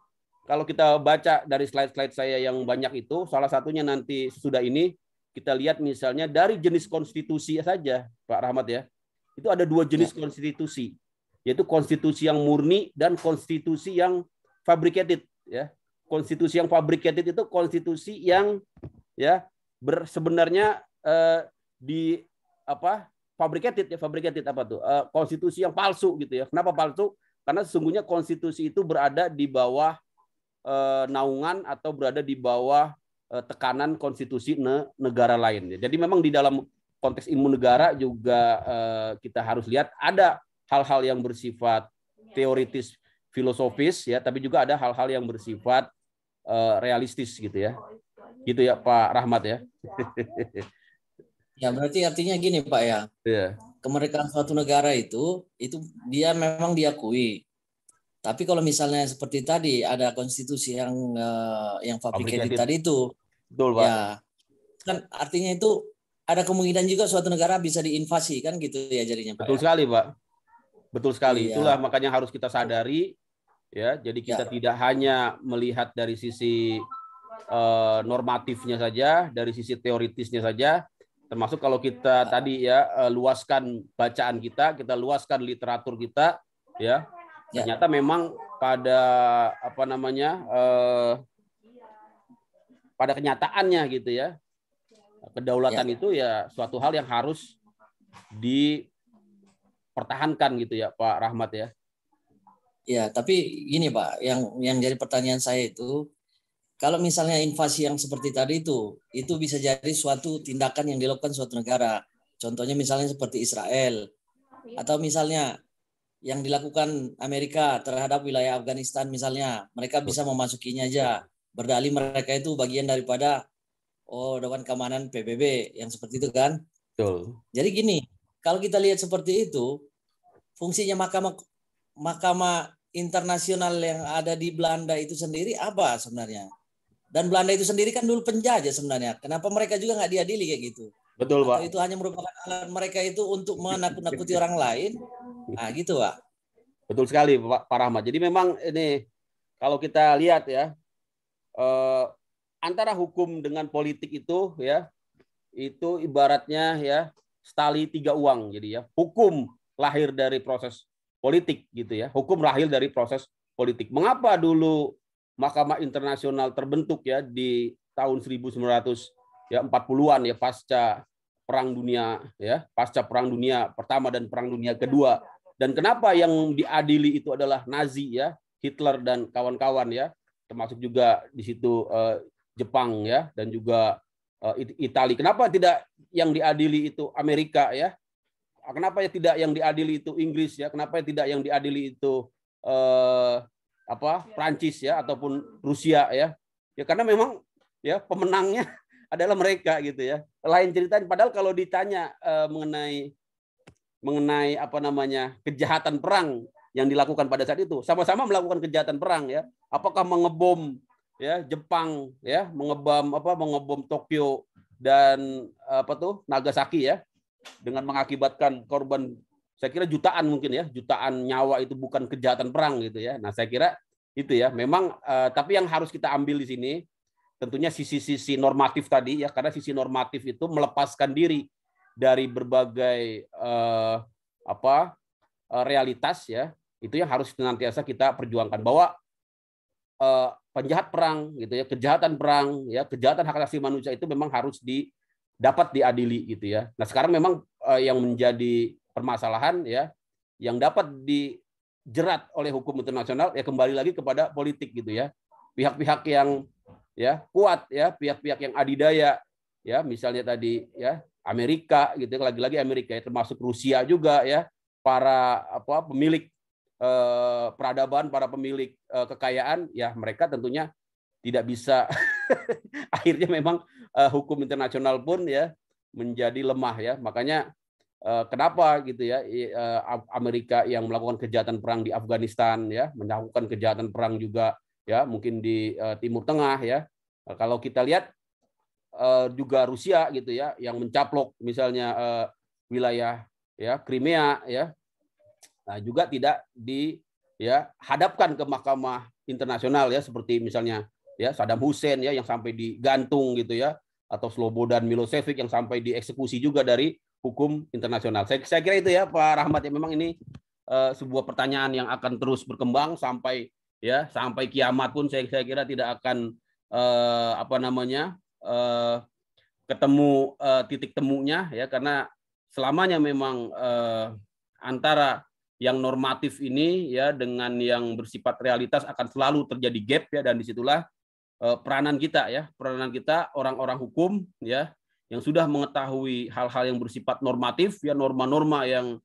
kalau kita baca dari slide-slide saya yang banyak itu, salah satunya nanti sudah ini kita lihat misalnya dari jenis konstitusi saja, Pak Rahmat ya. Itu ada dua jenis ya. konstitusi, yaitu konstitusi yang murni dan konstitusi yang fabricated ya konstitusi yang fabricated itu konstitusi yang ya ber, sebenarnya eh, di apa fabricated ya fabricated apa tuh eh, konstitusi yang palsu gitu ya kenapa palsu karena sesungguhnya konstitusi itu berada di bawah eh, naungan atau berada di bawah eh, tekanan konstitusi ne, negara lain ya jadi memang di dalam konteks ilmu negara juga eh, kita harus lihat ada hal-hal yang bersifat teoritis filosofis ya, tapi juga ada hal-hal yang bersifat uh, realistis gitu ya. Gitu ya Pak Rahmat ya. ya berarti artinya gini Pak ya. Iya. Kemerdekaan suatu negara itu itu dia memang diakui. Tapi kalau misalnya seperti tadi ada konstitusi yang uh, yang fabricated tadi itu. Betul, Pak. Ya. Kan artinya itu ada kemungkinan juga suatu negara bisa diinvasi kan gitu ya jadinya Pak. Betul ya? sekali, Pak. Betul sekali. Iya. Itulah makanya harus kita sadari ya jadi kita ya. tidak hanya melihat dari sisi uh, normatifnya saja dari sisi teoritisnya saja termasuk kalau kita ya. tadi ya uh, luaskan bacaan kita kita luaskan literatur kita ya, ya. ternyata memang pada apa namanya uh, pada kenyataannya gitu ya kedaulatan ya. itu ya suatu hal yang harus dipertahankan gitu ya Pak Rahmat ya Ya, tapi gini Pak, yang yang jadi pertanyaan saya itu kalau misalnya invasi yang seperti tadi itu, itu bisa jadi suatu tindakan yang dilakukan suatu negara. Contohnya misalnya seperti Israel atau misalnya yang dilakukan Amerika terhadap wilayah Afghanistan misalnya, mereka bisa memasukinya aja. Berdalih mereka itu bagian daripada oh Dewan Keamanan PBB yang seperti itu kan? Betul. Jadi gini, kalau kita lihat seperti itu, fungsinya Mahkamah Mahkamah internasional yang ada di Belanda itu sendiri apa sebenarnya? Dan Belanda itu sendiri kan dulu penjajah sebenarnya. Kenapa mereka juga nggak diadili kayak gitu? Betul, Pak. itu hanya merupakan alat mereka itu untuk menakut-nakuti orang lain. Nah, gitu, Pak. Betul sekali, Pak Rahmat. Jadi memang ini kalau kita lihat ya eh, antara hukum dengan politik itu ya itu ibaratnya ya stali tiga uang jadi ya hukum lahir dari proses politik gitu ya. Hukum lahir dari proses politik. Mengapa dulu Mahkamah Internasional terbentuk ya di tahun 1940-an ya pasca Perang Dunia ya, pasca Perang Dunia Pertama dan Perang Dunia Kedua. Dan kenapa yang diadili itu adalah Nazi ya, Hitler dan kawan-kawan ya, termasuk juga di situ eh, Jepang ya dan juga eh, Itali. Kenapa tidak yang diadili itu Amerika ya, Oh, kenapa ya tidak yang diadili itu Inggris ya kenapa ya tidak yang diadili itu eh, apa ya. Prancis ya ataupun Rusia ya ya karena memang ya pemenangnya adalah mereka gitu ya lain ceritanya padahal kalau ditanya eh, mengenai mengenai apa namanya kejahatan perang yang dilakukan pada saat itu sama-sama melakukan kejahatan perang ya apakah mengebom ya Jepang ya mengebom apa mengebom Tokyo dan eh, apa tuh Nagasaki ya dengan mengakibatkan korban saya kira jutaan mungkin ya jutaan nyawa itu bukan kejahatan perang gitu ya nah saya kira itu ya memang eh, tapi yang harus kita ambil di sini tentunya sisi-sisi normatif tadi ya karena sisi normatif itu melepaskan diri dari berbagai eh, apa eh, realitas ya itu yang harus senantiasa kita perjuangkan bahwa eh, penjahat perang gitu ya kejahatan perang ya kejahatan hak asasi manusia itu memang harus di dapat diadili gitu ya. Nah sekarang memang eh, yang menjadi permasalahan ya yang dapat dijerat oleh hukum internasional ya kembali lagi kepada politik gitu ya. Pihak-pihak yang ya kuat ya, pihak-pihak yang adidaya ya misalnya tadi ya Amerika gitu ya, lagi-lagi Amerika ya, termasuk Rusia juga ya para apa pemilik eh, peradaban, para pemilik eh, kekayaan ya mereka tentunya tidak bisa akhirnya memang uh, hukum internasional pun ya menjadi lemah ya. Makanya uh, kenapa gitu ya uh, Amerika yang melakukan kejahatan perang di Afghanistan ya, melakukan kejahatan perang juga ya mungkin di uh, Timur Tengah ya. Uh, kalau kita lihat uh, juga Rusia gitu ya yang mencaplok misalnya uh, wilayah ya Crimea ya. Nah, juga tidak di ya hadapkan ke mahkamah internasional ya seperti misalnya ya Saddam Hussein ya yang sampai digantung gitu ya atau Slobodan Milosevic yang sampai dieksekusi juga dari hukum internasional. Saya, saya kira itu ya Pak Rahmat ya memang ini uh, sebuah pertanyaan yang akan terus berkembang sampai ya sampai kiamat pun saya saya kira tidak akan uh, apa namanya uh, ketemu uh, titik temunya ya karena selamanya memang uh, antara yang normatif ini ya dengan yang bersifat realitas akan selalu terjadi gap ya dan disitulah Eh, peranan kita ya, peranan kita orang-orang hukum ya yang sudah mengetahui hal-hal yang bersifat normatif ya norma-norma yang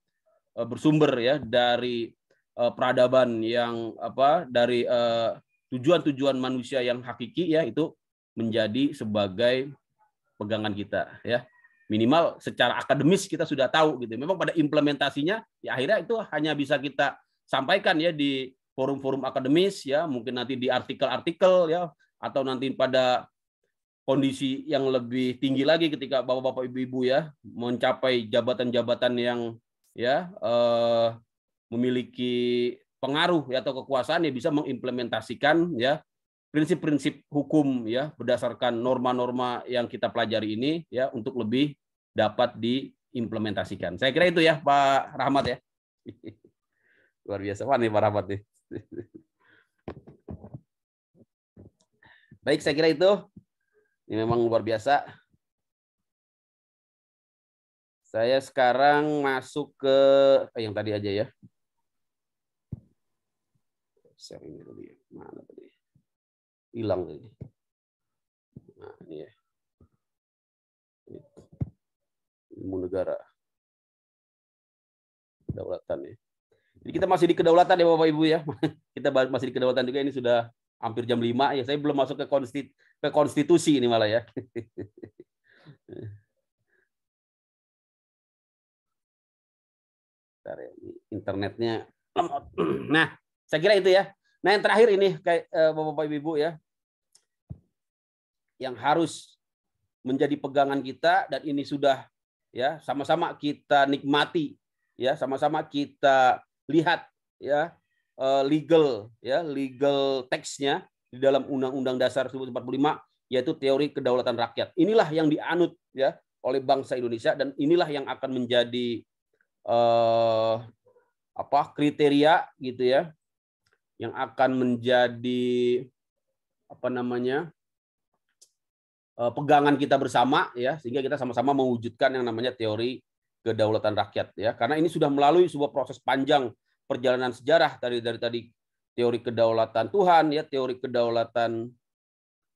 eh, bersumber ya dari eh, peradaban yang apa dari tujuan-tujuan manusia yang hakiki ya itu menjadi sebagai pegangan kita ya minimal secara akademis kita sudah tahu gitu memang pada implementasinya ya akhirnya itu hanya bisa kita sampaikan ya di forum-forum akademis ya mungkin nanti di artikel-artikel ya atau nanti pada kondisi yang lebih tinggi lagi ketika bapak-bapak ibu-ibu ya mencapai jabatan-jabatan yang ya eh, memiliki pengaruh ya, atau kekuasaan ya bisa mengimplementasikan ya prinsip-prinsip hukum ya berdasarkan norma-norma yang kita pelajari ini ya untuk lebih dapat diimplementasikan. Saya kira itu ya Pak Rahmat ya. Luar biasa Wah, nih Pak Rahmat nih. Baik, saya kira itu. Ini memang luar biasa. Saya sekarang masuk ke eh, yang tadi aja ya. Share ini dulu ya. Mana tadi? Hilang tadi. Nah, ini ya. Ilmu negara. Kedaulatan ya. Jadi kita masih di kedaulatan ya Bapak Ibu ya. Kita masih di kedaulatan juga ini sudah hampir jam 5 ya saya belum masuk ke konstit ke konstitusi ini malah ya, ya internetnya lemot nah saya kira itu ya nah yang terakhir ini kayak eh, bapak-bapak ibu ya yang harus menjadi pegangan kita dan ini sudah ya sama-sama kita nikmati ya sama-sama kita lihat ya Eh, legal ya legal teksnya di dalam Undang-Undang Dasar 1945 yaitu teori kedaulatan rakyat. Inilah yang dianut ya oleh bangsa Indonesia dan inilah yang akan menjadi eh, apa kriteria gitu ya yang akan menjadi apa namanya eh, pegangan kita bersama ya sehingga kita sama-sama mewujudkan yang namanya teori kedaulatan rakyat ya karena ini sudah melalui sebuah proses panjang perjalanan sejarah tadi dari tadi teori kedaulatan Tuhan ya teori kedaulatan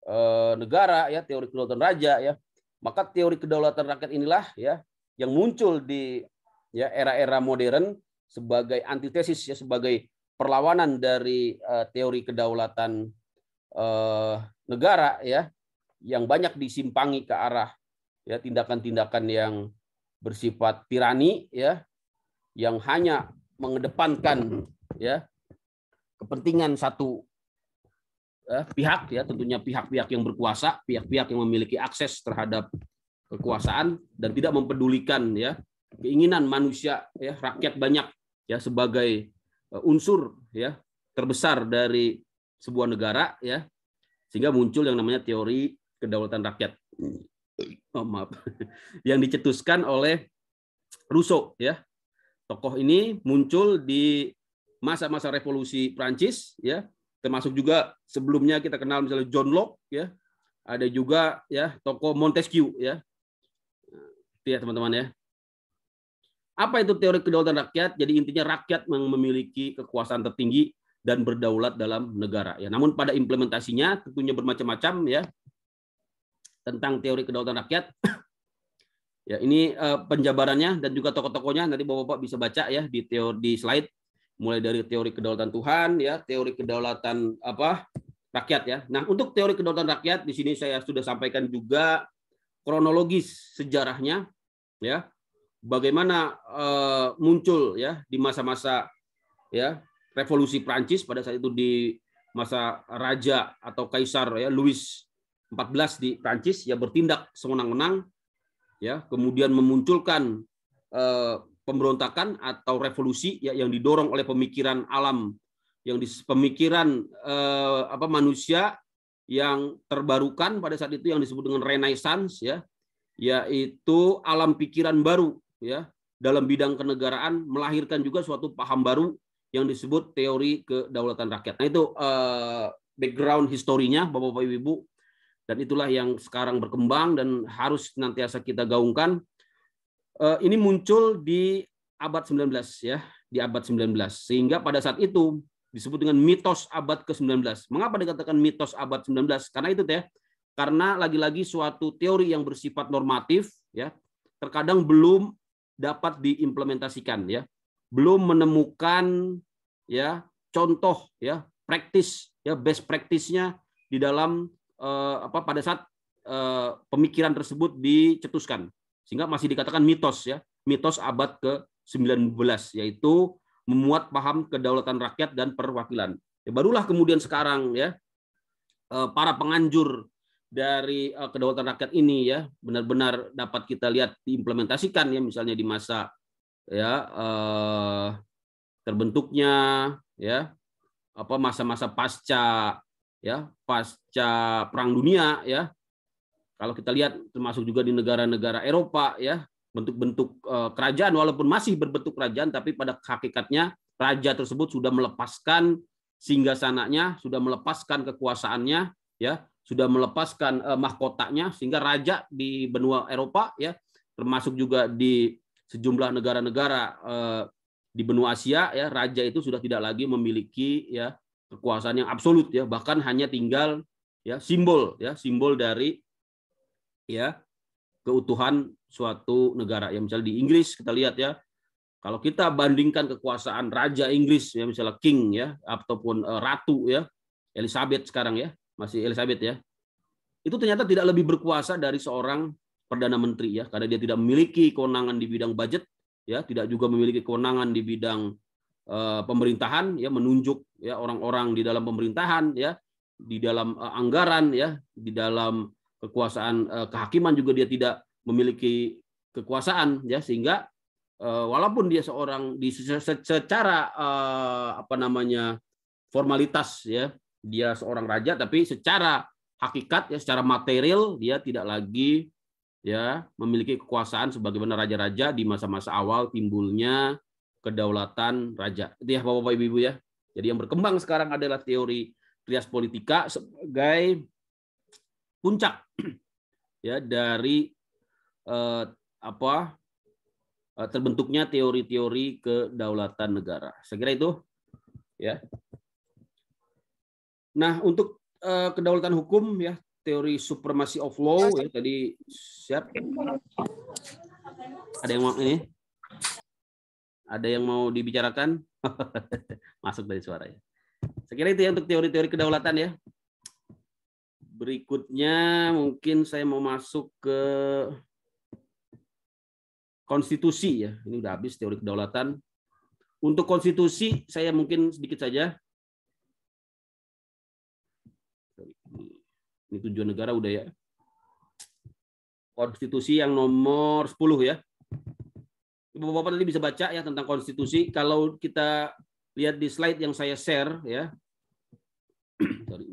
e, negara ya teori kedaulatan raja ya maka teori kedaulatan rakyat inilah ya yang muncul di ya era-era modern sebagai antitesis ya sebagai perlawanan dari e, teori kedaulatan e, negara ya yang banyak disimpangi ke arah ya tindakan-tindakan yang bersifat tirani ya yang hanya mengedepankan ya kepentingan satu eh, pihak ya tentunya pihak-pihak yang berkuasa, pihak-pihak yang memiliki akses terhadap kekuasaan dan tidak mempedulikan ya keinginan manusia ya rakyat banyak ya sebagai eh, unsur ya terbesar dari sebuah negara ya sehingga muncul yang namanya teori kedaulatan rakyat oh, maaf yang dicetuskan oleh Rousseau ya Tokoh ini muncul di masa-masa revolusi Prancis ya, termasuk juga sebelumnya kita kenal misalnya John Locke ya. Ada juga ya tokoh Montesquieu ya. Itu ya teman-teman ya. Apa itu teori kedaulatan rakyat? Jadi intinya rakyat yang memiliki kekuasaan tertinggi dan berdaulat dalam negara. Ya, namun pada implementasinya tentunya bermacam-macam ya tentang teori kedaulatan rakyat Ya, ini uh, penjabarannya dan juga tokoh-tokohnya nanti Bapak-bapak bisa baca ya di teori di slide mulai dari teori kedaulatan Tuhan ya, teori kedaulatan apa? rakyat ya. Nah, untuk teori kedaulatan rakyat di sini saya sudah sampaikan juga kronologis sejarahnya ya. Bagaimana uh, muncul ya di masa-masa ya revolusi Prancis pada saat itu di masa raja atau kaisar ya Louis 14 di Prancis ya bertindak sewenang-wenang ya kemudian memunculkan eh, pemberontakan atau revolusi ya, yang didorong oleh pemikiran alam yang di pemikiran eh, apa manusia yang terbarukan pada saat itu yang disebut dengan renaissance ya yaitu alam pikiran baru ya dalam bidang kenegaraan melahirkan juga suatu paham baru yang disebut teori kedaulatan rakyat. Nah itu eh, background historinya Bapak-bapak Ibu dan itulah yang sekarang berkembang dan harus nantiasa kita gaungkan. Eh, ini muncul di abad 19 ya, di abad 19. Sehingga pada saat itu disebut dengan mitos abad ke-19. Mengapa dikatakan mitos abad 19? Karena itu teh, karena lagi-lagi suatu teori yang bersifat normatif ya, terkadang belum dapat diimplementasikan ya. Belum menemukan ya contoh ya, praktis ya best practice-nya di dalam eh, apa pada saat eh, pemikiran tersebut dicetuskan sehingga masih dikatakan mitos ya mitos abad ke 19 yaitu memuat paham kedaulatan rakyat dan perwakilan ya, barulah kemudian sekarang ya eh, para penganjur dari eh, kedaulatan rakyat ini ya benar-benar dapat kita lihat diimplementasikan ya misalnya di masa ya eh, terbentuknya ya apa masa-masa pasca ya pasca perang dunia ya kalau kita lihat termasuk juga di negara-negara Eropa ya bentuk-bentuk eh, kerajaan walaupun masih berbentuk kerajaan tapi pada hakikatnya raja tersebut sudah melepaskan sehingga sananya sudah melepaskan kekuasaannya ya sudah melepaskan eh, mahkotanya sehingga raja di benua Eropa ya termasuk juga di sejumlah negara-negara eh, di benua Asia ya raja itu sudah tidak lagi memiliki ya kekuasaan yang absolut ya bahkan hanya tinggal ya simbol ya simbol dari ya keutuhan suatu negara ya misalnya di Inggris kita lihat ya kalau kita bandingkan kekuasaan raja Inggris ya misalnya king ya ataupun uh, ratu ya Elizabeth sekarang ya masih Elizabeth ya itu ternyata tidak lebih berkuasa dari seorang perdana menteri ya karena dia tidak memiliki kewenangan di bidang budget ya tidak juga memiliki kewenangan di bidang Eh, pemerintahan ya menunjuk ya orang-orang di dalam pemerintahan ya di dalam eh, anggaran ya di dalam kekuasaan eh, kehakiman juga dia tidak memiliki kekuasaan ya sehingga walaupun dia seorang di secara apa namanya formalitas ya dia seorang raja tapi secara hakikat ya secara material dia tidak lagi ya memiliki kekuasaan sebagaimana raja-raja di masa-masa awal timbulnya kedaulatan raja. Itu ya Bapak-bapak Ibu-ibu ya. Jadi yang berkembang sekarang adalah teori trias politika sebagai puncak ya dari eh, apa eh, terbentuknya teori-teori kedaulatan negara. Saya kira itu ya. Nah, untuk eh, kedaulatan hukum ya, teori supremasi of law ya tadi siap. Ada yang mau ini? Ada yang mau dibicarakan? Masuk dari suara ya. Sekiranya itu ya untuk teori-teori kedaulatan ya. Berikutnya mungkin saya mau masuk ke konstitusi ya. Ini udah habis teori kedaulatan. Untuk konstitusi saya mungkin sedikit saja. Ini tujuan negara udah ya. Konstitusi yang nomor 10 ya. Bapak-bapak tadi bisa baca ya tentang konstitusi. Kalau kita lihat di slide yang saya share ya. Sorry,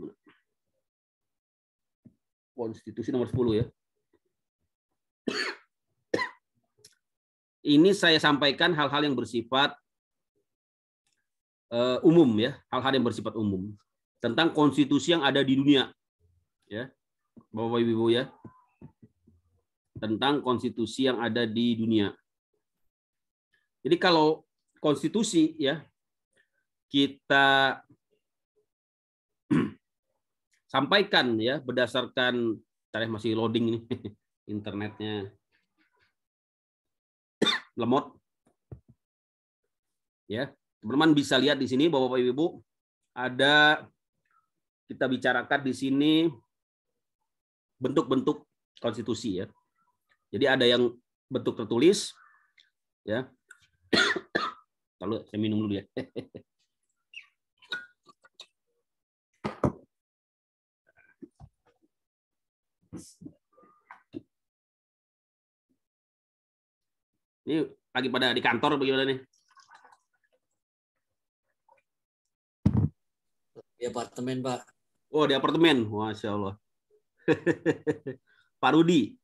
konstitusi nomor 10 ya. Ini saya sampaikan hal-hal yang bersifat uh, umum ya, hal-hal yang bersifat umum tentang konstitusi yang ada di dunia. Ya. Bapak Ibu ya. Tentang konstitusi yang ada di dunia. Jadi kalau konstitusi ya kita sampaikan ya berdasarkan saya masih loading ini internetnya lemot ya teman-teman bisa lihat di sini bapak ibu ada kita bicarakan di sini bentuk-bentuk konstitusi ya jadi ada yang bentuk tertulis ya kalau saya minum dulu ya. Ini lagi pada di kantor bagaimana nih? Di apartemen, Pak. Oh, di apartemen. Masya Allah. Pak Rudi,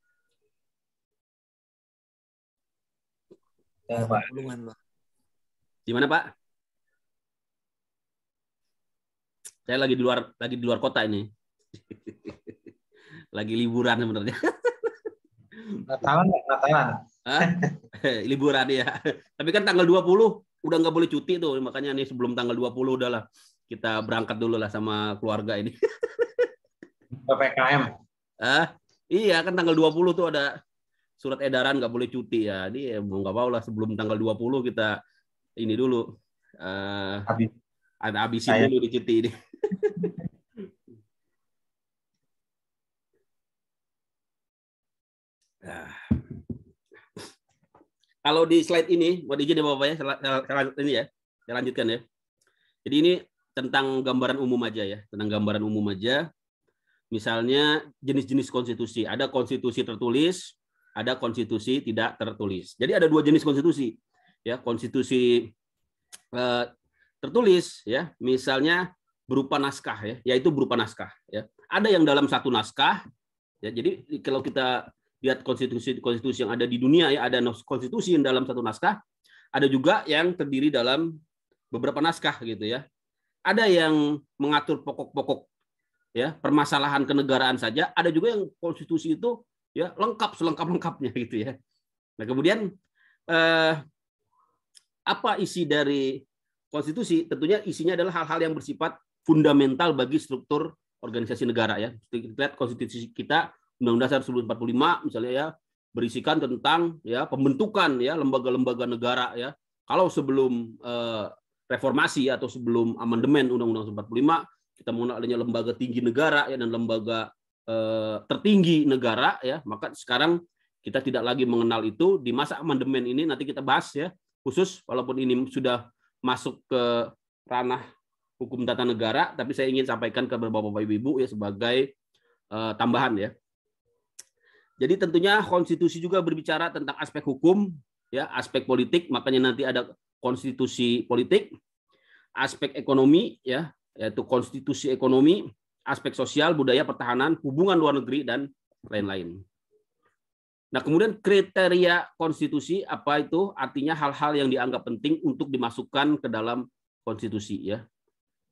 Di mana Pak. Gimana, Pak? Saya lagi di luar lagi di luar kota ini. lagi liburan sebenarnya. Natalan, Natalan. liburan ya. Tapi kan tanggal 20 udah nggak boleh cuti tuh, makanya nih sebelum tanggal 20 udahlah kita berangkat dulu lah sama keluarga ini. PPKM. Ah, iya kan tanggal 20 tuh ada surat edaran nggak boleh cuti ya. Ini mau ya, nggak mau lah sebelum tanggal 20 kita ini dulu. Uh, Habis. Ada dulu di cuti ini. Ah. Kalau di slide ini, buat izin ya Bapak ya, ini ya, saya lanjutkan ya. Jadi ini tentang gambaran umum aja ya, tentang gambaran umum aja. Misalnya jenis-jenis konstitusi. Ada konstitusi tertulis, ada konstitusi tidak tertulis. Jadi ada dua jenis konstitusi. Ya, konstitusi eh, tertulis ya, misalnya berupa naskah ya, yaitu berupa naskah ya. Ada yang dalam satu naskah ya. Jadi kalau kita lihat konstitusi konstitusi yang ada di dunia ya ada konstitusi yang dalam satu naskah, ada juga yang terdiri dalam beberapa naskah gitu ya. Ada yang mengatur pokok-pokok ya, permasalahan kenegaraan saja, ada juga yang konstitusi itu ya lengkap selengkap lengkapnya gitu ya. Nah kemudian eh, apa isi dari konstitusi? Tentunya isinya adalah hal-hal yang bersifat fundamental bagi struktur organisasi negara ya. Kita lihat konstitusi kita Undang-Undang Dasar 1945 misalnya ya berisikan tentang ya pembentukan ya lembaga-lembaga negara ya. Kalau sebelum eh, reformasi atau sebelum amandemen Undang-Undang Lima kita mengenal adanya lembaga tinggi negara ya dan lembaga eh, tertinggi negara ya maka sekarang kita tidak lagi mengenal itu di masa amandemen ini nanti kita bahas ya khusus walaupun ini sudah masuk ke ranah hukum tata negara tapi saya ingin sampaikan ke bapak-bapak ibu-ibu ya sebagai eh, tambahan ya jadi tentunya konstitusi juga berbicara tentang aspek hukum, ya, aspek politik, makanya nanti ada konstitusi politik, aspek ekonomi ya, yaitu konstitusi ekonomi, aspek sosial, budaya, pertahanan, hubungan luar negeri, dan lain-lain. Nah, kemudian kriteria konstitusi apa itu? Artinya hal-hal yang dianggap penting untuk dimasukkan ke dalam konstitusi ya.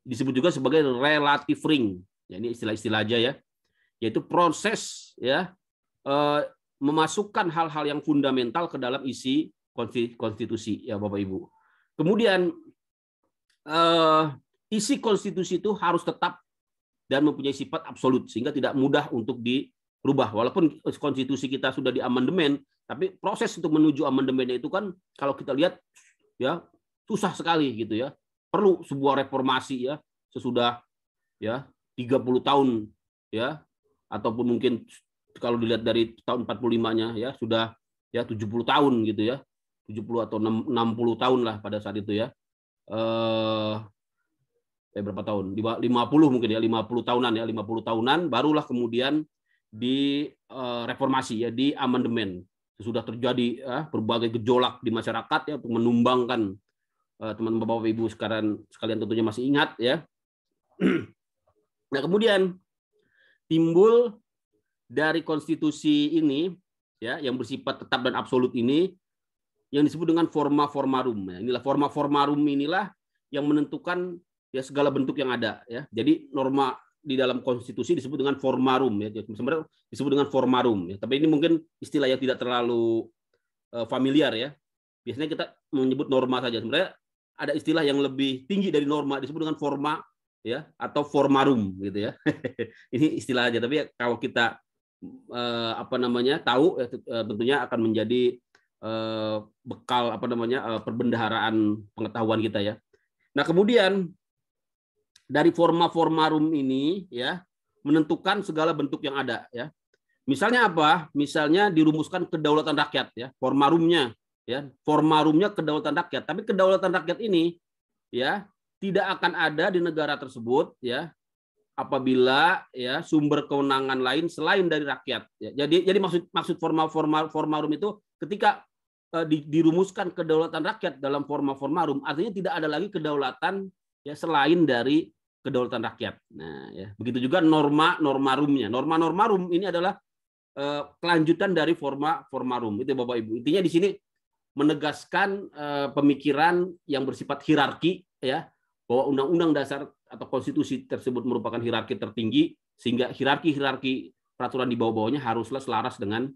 Disebut juga sebagai relative ring. Ya, ini istilah-istilah aja ya. Yaitu proses ya eh, memasukkan hal-hal yang fundamental ke dalam isi konstitusi ya Bapak Ibu. Kemudian eh, isi konstitusi itu harus tetap dan mempunyai sifat absolut sehingga tidak mudah untuk dirubah walaupun konstitusi kita sudah diamandemen tapi proses untuk menuju amandemen itu kan kalau kita lihat ya susah sekali gitu ya perlu sebuah reformasi ya sesudah ya 30 tahun ya ataupun mungkin kalau dilihat dari tahun 45-nya ya sudah ya 70 tahun gitu ya 70 atau 60 tahun lah pada saat itu ya eh eh, berapa tahun? 50 mungkin ya, 50 tahunan ya, 50 tahunan barulah kemudian di eh, reformasi ya, di amandemen. Sudah terjadi eh, berbagai gejolak di masyarakat ya untuk menumbangkan eh, teman-teman eh, Bapak Ibu sekarang sekalian tentunya masih ingat ya. nah, kemudian timbul dari konstitusi ini ya yang bersifat tetap dan absolut ini yang disebut dengan forma formarum. Nah, inilah forma formarum inilah yang menentukan ya segala bentuk yang ada ya. Jadi norma di dalam konstitusi disebut dengan formarum ya sebenarnya disebut dengan formarum ya tapi ini mungkin istilah yang tidak terlalu eh, familiar ya biasanya kita menyebut norma saja sebenarnya ada istilah yang lebih tinggi dari norma disebut dengan forma ya atau formarum gitu ya ini istilah aja tapi ya, kalau kita uh, apa namanya tahu ya, eh, tentunya akan menjadi uh, bekal apa namanya perbendaharaan pengetahuan kita ya nah kemudian dari forma-forma rum ini ya menentukan segala bentuk yang ada ya. Misalnya apa? Misalnya dirumuskan kedaulatan rakyat ya, forma rumnya ya, forma rumnya kedaulatan rakyat. Tapi kedaulatan rakyat ini ya tidak akan ada di negara tersebut ya apabila ya sumber kewenangan lain selain dari rakyat. Ya, jadi jadi maksud maksud forma forma formarum itu ketika eh, dirumuskan kedaulatan rakyat dalam forma formarum artinya tidak ada lagi kedaulatan ya selain dari kedaulatan rakyat. Nah, ya. begitu juga norma norma rumnya. Norma norma rum ini adalah eh, kelanjutan dari forma forma rum. Itu ya, Bapak Ibu. Intinya di sini menegaskan eh, pemikiran yang bersifat hierarki ya, bahwa undang-undang dasar atau konstitusi tersebut merupakan hierarki tertinggi sehingga hierarki-hierarki peraturan di bawah-bawahnya haruslah selaras dengan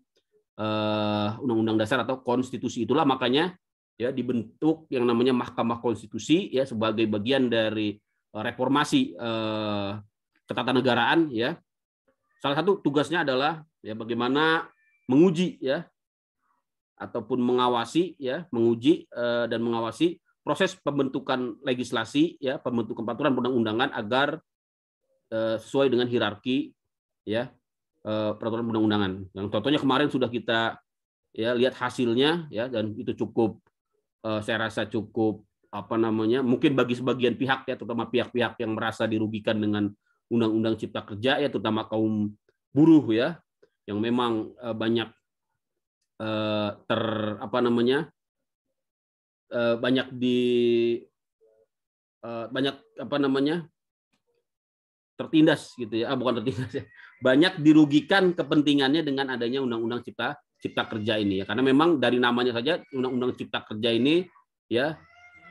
eh, undang-undang dasar atau konstitusi itulah makanya ya dibentuk yang namanya Mahkamah Konstitusi ya sebagai bagian dari eh, reformasi eh, ketatanegaraan ya. Salah satu tugasnya adalah ya bagaimana menguji ya ataupun mengawasi ya, menguji eh, dan mengawasi proses pembentukan legislasi ya, pembentukan peraturan perundang-undangan agar eh, sesuai dengan hierarki ya eh, peraturan perundang-undangan. Yang contohnya kemarin sudah kita ya lihat hasilnya ya dan itu cukup uh, saya rasa cukup apa namanya mungkin bagi sebagian pihak ya terutama pihak-pihak yang merasa dirugikan dengan undang-undang cipta kerja ya terutama kaum buruh ya yang memang uh, banyak uh, ter apa namanya uh, banyak di uh, banyak apa namanya tertindas gitu ya ah, bukan tertindas ya banyak dirugikan kepentingannya dengan adanya undang-undang cipta Cipta Kerja ini ya karena memang dari namanya saja Undang-Undang Cipta Kerja ini ya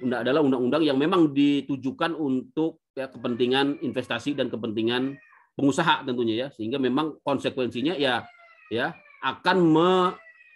undang adalah undang-undang yang memang ditujukan untuk ya, kepentingan investasi dan kepentingan pengusaha tentunya ya sehingga memang konsekuensinya ya ya akan me,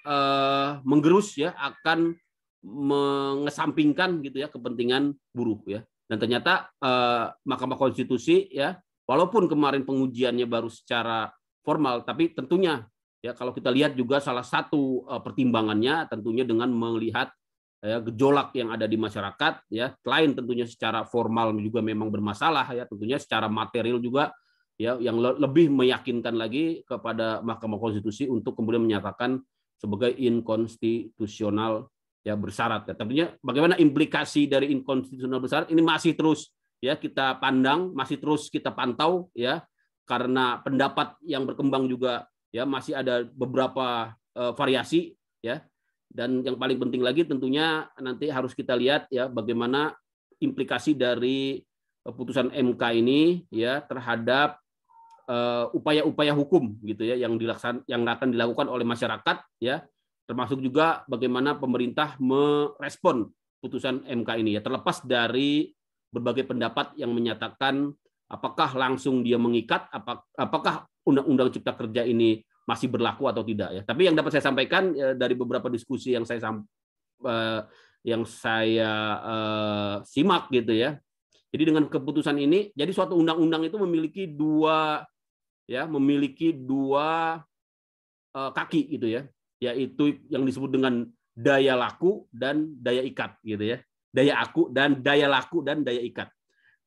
eh, menggerus ya akan mengesampingkan gitu ya kepentingan buruh ya dan ternyata eh, Mahkamah Konstitusi ya walaupun kemarin pengujiannya baru secara formal tapi tentunya Ya, kalau kita lihat juga salah satu eh, pertimbangannya tentunya dengan melihat ya, gejolak yang ada di masyarakat ya selain tentunya secara formal juga memang bermasalah ya tentunya secara material juga ya yang le lebih meyakinkan lagi kepada Mahkamah Konstitusi untuk kemudian menyatakan sebagai inkonstitusional ya bersyarat ya tentunya bagaimana implikasi dari inkonstitusional bersyarat ini masih terus ya kita pandang masih terus kita pantau ya karena pendapat yang berkembang juga ya masih ada beberapa uh, variasi ya dan yang paling penting lagi tentunya nanti harus kita lihat ya bagaimana implikasi dari eh, putusan MK ini ya terhadap eh, upaya-upaya uh, hukum gitu ya yang dilaksan yang akan dilakukan oleh masyarakat ya termasuk juga bagaimana pemerintah merespon putusan MK ini ya terlepas dari berbagai pendapat yang menyatakan apakah langsung dia mengikat apakah undang-undang cipta kerja ini masih berlaku atau tidak ya. Tapi yang dapat saya sampaikan ya, dari beberapa diskusi yang saya eh, yang saya eh, simak gitu ya. Jadi dengan keputusan ini, jadi suatu undang-undang itu memiliki dua ya, memiliki dua eh, kaki gitu ya, yaitu yang disebut dengan daya laku dan daya ikat gitu ya. Daya aku dan daya laku dan daya ikat.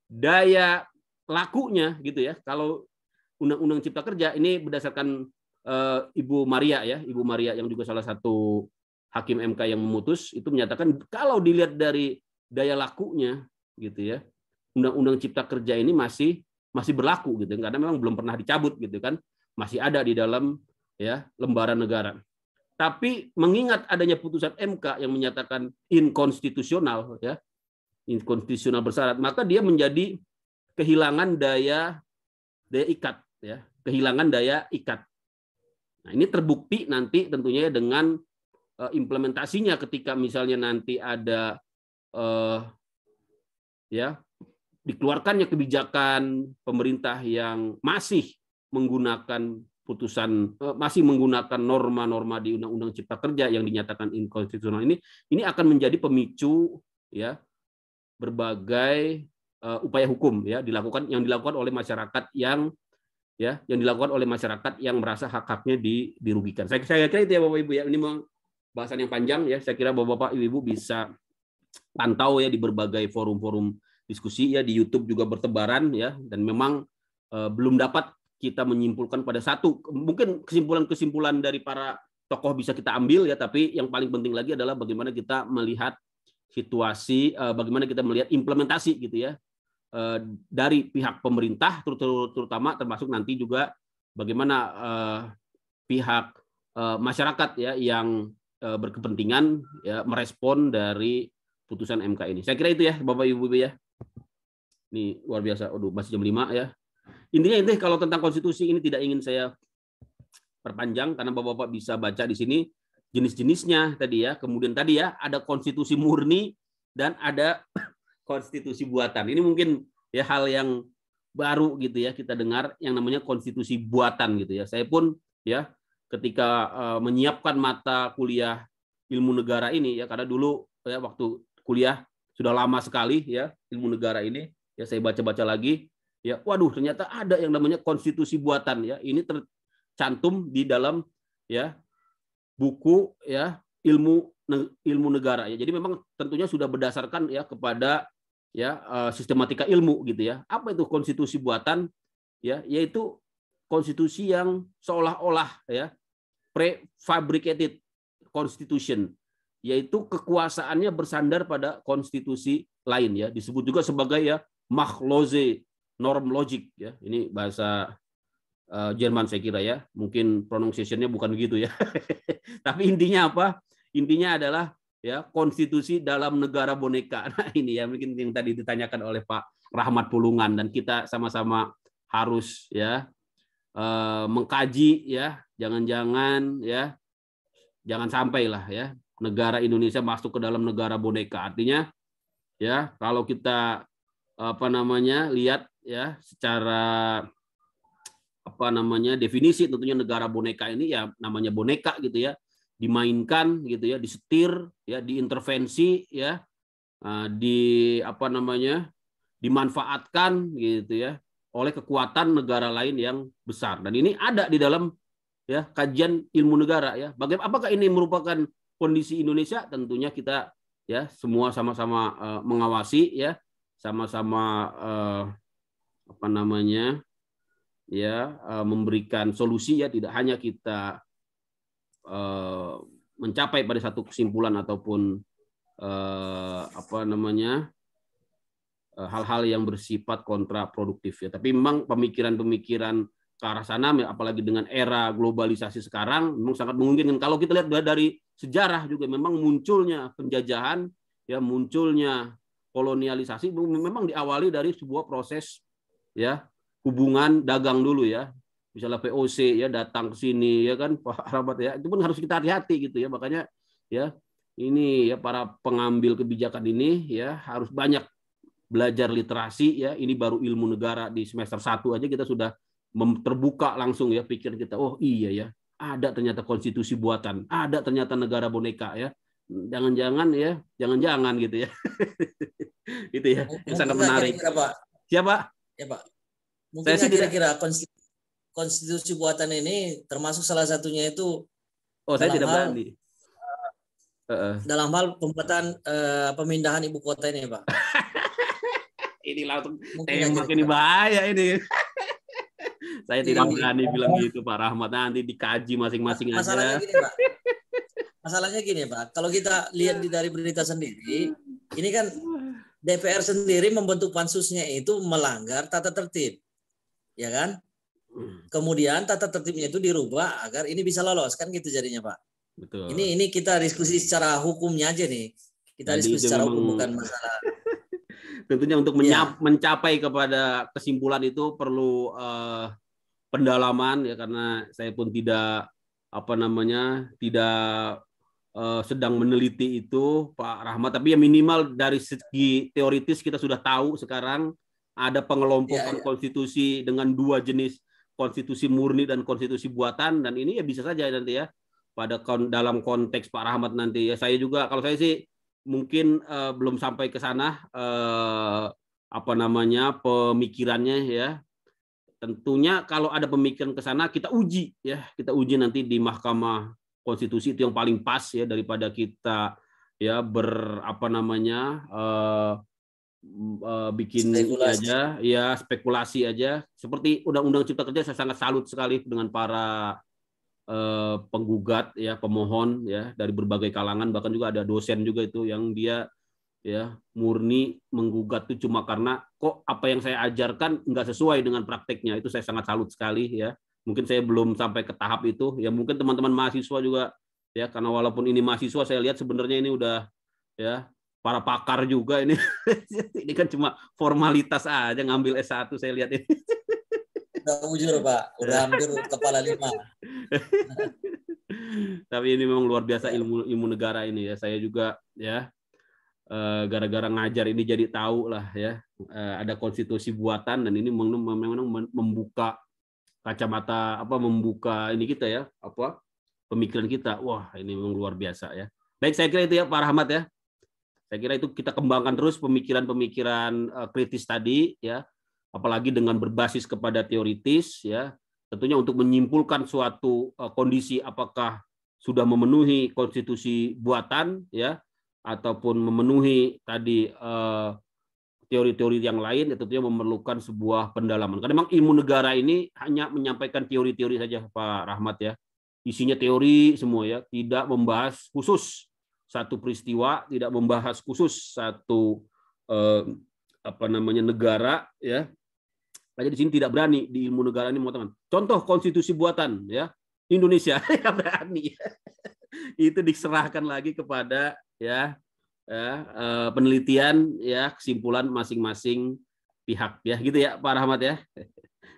Daya lakunya gitu ya. Kalau Undang-Undang Cipta Kerja ini berdasarkan uh, Ibu Maria ya, Ibu Maria yang juga salah satu hakim MK yang memutus itu menyatakan kalau dilihat dari daya lakunya gitu ya, Undang-Undang Cipta Kerja ini masih masih berlaku gitu karena memang belum pernah dicabut gitu kan, masih ada di dalam ya lembaran negara. Tapi mengingat adanya putusan MK yang menyatakan inkonstitusional ya, inkonstitusional bersyarat, maka dia menjadi kehilangan daya daya ikat ya kehilangan daya ikat nah ini terbukti nanti tentunya ya dengan eh, implementasinya ketika misalnya nanti ada eh, ya dikeluarkannya kebijakan pemerintah yang masih menggunakan putusan eh, masih menggunakan norma-norma di Undang-Undang Cipta Kerja yang dinyatakan inkonstitusional ini ini akan menjadi pemicu ya berbagai uh, upaya hukum ya dilakukan yang dilakukan oleh masyarakat yang ya yang dilakukan oleh masyarakat yang merasa hak-haknya di, dirugikan. Saya, saya kira itu ya Bapak Ibu ya. Ini bahasan yang panjang ya. Saya kira Bapak-bapak Ibu bisa pantau ya di berbagai forum-forum diskusi ya di YouTube juga bertebaran ya dan memang eh, belum dapat kita menyimpulkan pada satu mungkin kesimpulan-kesimpulan dari para tokoh bisa kita ambil ya tapi yang paling penting lagi adalah bagaimana kita melihat situasi eh, bagaimana kita melihat implementasi gitu ya Eh, dari pihak pemerintah terutama termasuk nanti juga bagaimana eh, pihak eh, masyarakat ya yang berkepentingan ya merespon dari putusan MK ini. Saya kira itu ya Bapak Ibu ya. Ini luar biasa. Aduh, masih jam 5 ya. Intinya ini kalau tentang konstitusi ini tidak ingin saya perpanjang karena Bapak-bapak bisa baca di sini jenis-jenisnya tadi ya. Kemudian tadi ya ada konstitusi murni dan ada konstitusi buatan. Ini mungkin ya hal yang baru gitu ya kita dengar yang namanya konstitusi buatan gitu ya. Saya pun ya ketika uh, menyiapkan mata kuliah ilmu negara ini ya karena dulu ya waktu kuliah sudah lama sekali ya ilmu negara ini ya saya baca-baca lagi ya waduh ternyata ada yang namanya konstitusi buatan ya ini tercantum di dalam ya buku ya ilmu ilmu negara ya. Jadi memang tentunya sudah berdasarkan ya kepada ya eh, sistematika ilmu gitu ya. Apa itu konstitusi buatan? Ya, yaitu konstitusi yang seolah-olah ya prefabricated constitution, yaitu kekuasaannya bersandar pada konstitusi lain ya. Disebut juga sebagai ya machloze norm logic ya. Ini bahasa eh, Jerman saya kira ya. Mungkin pronunciation bukan begitu ya. Tapi intinya apa? Intinya adalah ya konstitusi dalam negara boneka. Nah ini ya mungkin yang tadi ditanyakan oleh Pak Rahmat Pulungan dan kita sama-sama harus ya eh, mengkaji ya jangan-jangan ya jangan sampai lah ya negara Indonesia masuk ke dalam negara boneka. Artinya ya kalau kita apa namanya lihat ya secara apa namanya definisi tentunya negara boneka ini ya namanya boneka gitu ya dimainkan gitu ya, disetir ya, diintervensi ya, eh, di apa namanya, dimanfaatkan gitu ya oleh kekuatan negara lain yang besar. Dan ini ada di dalam ya kajian ilmu negara ya. Bagaimana apakah ini merupakan kondisi Indonesia? Tentunya kita ya semua sama-sama uh, mengawasi ya, sama-sama uh, apa namanya? ya uh, memberikan solusi ya tidak hanya kita Eh, mencapai pada satu kesimpulan ataupun uh, apa namanya eh, hal-hal yang bersifat kontraproduktif ya. Tapi memang pemikiran-pemikiran ke arah sana, apalagi dengan era globalisasi sekarang, memang sangat memungkinkan. Kalau kita lihat dari sejarah juga, memang munculnya penjajahan, ya munculnya kolonialisasi, memang diawali dari sebuah proses ya hubungan dagang dulu ya, misalnya VOC ya datang ke sini ya kan Pak Rahmat ya itu pun harus kita hati-hati gitu ya makanya ya ini ya para pengambil kebijakan ini ya harus banyak belajar literasi ya ini baru ilmu negara di semester satu aja kita sudah terbuka langsung ya pikir kita oh iya ya ada ternyata konstitusi buatan ada ternyata negara boneka ya jangan-jangan ya jangan-jangan gitu ya itu ya yang sangat menarik siapa ya, pak mungkin kira-kira konstitusi konstitusi buatan ini termasuk salah satunya itu oh saya tidak hal, berani uh-uh. dalam hal pembuatan uh, pemindahan ibu kota ini pak ini langsung tembak ini bahaya ini saya tidak iya, iya. berani ini. bilang gitu pak Rahmat nanti dikaji masing-masing masalahnya aja gini, pak. masalahnya gini pak kalau kita lihat di dari berita sendiri ini kan DPR sendiri membentuk pansusnya itu melanggar tata tertib ya kan Kemudian tata tertibnya itu dirubah agar ini bisa lolos kan gitu jadinya Pak. Betul. Ini ini kita diskusi secara hukumnya aja nih. Kita Jadi diskusi secara memang... hukum bukan masalah. Tentunya untuk ya. mencapai kepada kesimpulan itu perlu uh, pendalaman ya karena saya pun tidak apa namanya tidak uh, sedang meneliti itu Pak Rahmat tapi ya minimal dari segi teoritis kita sudah tahu sekarang ada pengelompokan ya, ya. konstitusi dengan dua jenis konstitusi murni dan konstitusi buatan dan ini ya bisa saja nanti ya pada kon dalam konteks Pak Rahmat nanti ya saya juga kalau saya sih mungkin uh, belum sampai ke sana uh, apa namanya pemikirannya ya tentunya kalau ada pemikiran ke sana kita uji ya kita uji nanti di Mahkamah Konstitusi itu yang paling pas ya daripada kita ya ber apa namanya uh, uh, bikin spekulasi. aja, ya spekulasi aja. Seperti Undang-Undang Cipta Kerja saya sangat salut sekali dengan para uh, penggugat ya, pemohon ya dari berbagai kalangan bahkan juga ada dosen juga itu yang dia ya murni menggugat itu cuma karena kok apa yang saya ajarkan nggak sesuai dengan prakteknya itu saya sangat salut sekali ya mungkin saya belum sampai ke tahap itu ya mungkin teman-teman mahasiswa juga ya karena walaupun ini mahasiswa saya lihat sebenarnya ini udah ya para pakar juga ini. ini kan cuma formalitas aja ngambil S1 saya lihat ini. Udah ujur, Pak. Udah hampir kepala lima. Tapi ini memang luar biasa ilmu ilmu negara ini ya. Saya juga ya eh, gara-gara ngajar ini jadi tahu lah ya eh, ada konstitusi buatan dan ini memang membuka kacamata apa membuka ini kita ya apa pemikiran kita wah ini memang luar biasa ya baik saya kira itu ya Pak Rahmat ya saya kira itu kita kembangkan terus pemikiran-pemikiran eh, kritis tadi ya, apalagi dengan berbasis kepada teoritis ya. Tentunya untuk menyimpulkan suatu eh, kondisi apakah sudah memenuhi konstitusi buatan ya ataupun memenuhi tadi eh, teori-teori yang lain ya tentunya memerlukan sebuah pendalaman. Karena memang ilmu negara ini hanya menyampaikan teori-teori saja Pak Rahmat ya. Isinya teori semua ya, tidak membahas khusus satu peristiwa, tidak membahas khusus satu eh, apa namanya negara ya. Aja di sini tidak berani di ilmu negara ini mau teman. Contoh konstitusi buatan ya Indonesia ya berani. Itu diserahkan lagi kepada ya, ya eh, penelitian ya kesimpulan masing-masing pihak ya gitu ya Pak Rahmat ya.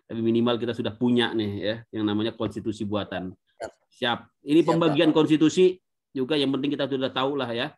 Tapi minimal kita sudah punya nih ya yang namanya konstitusi buatan. Ya. Siap. Ini Siap, pembagian Pak. konstitusi juga yang penting kita sudah tahu lah ya.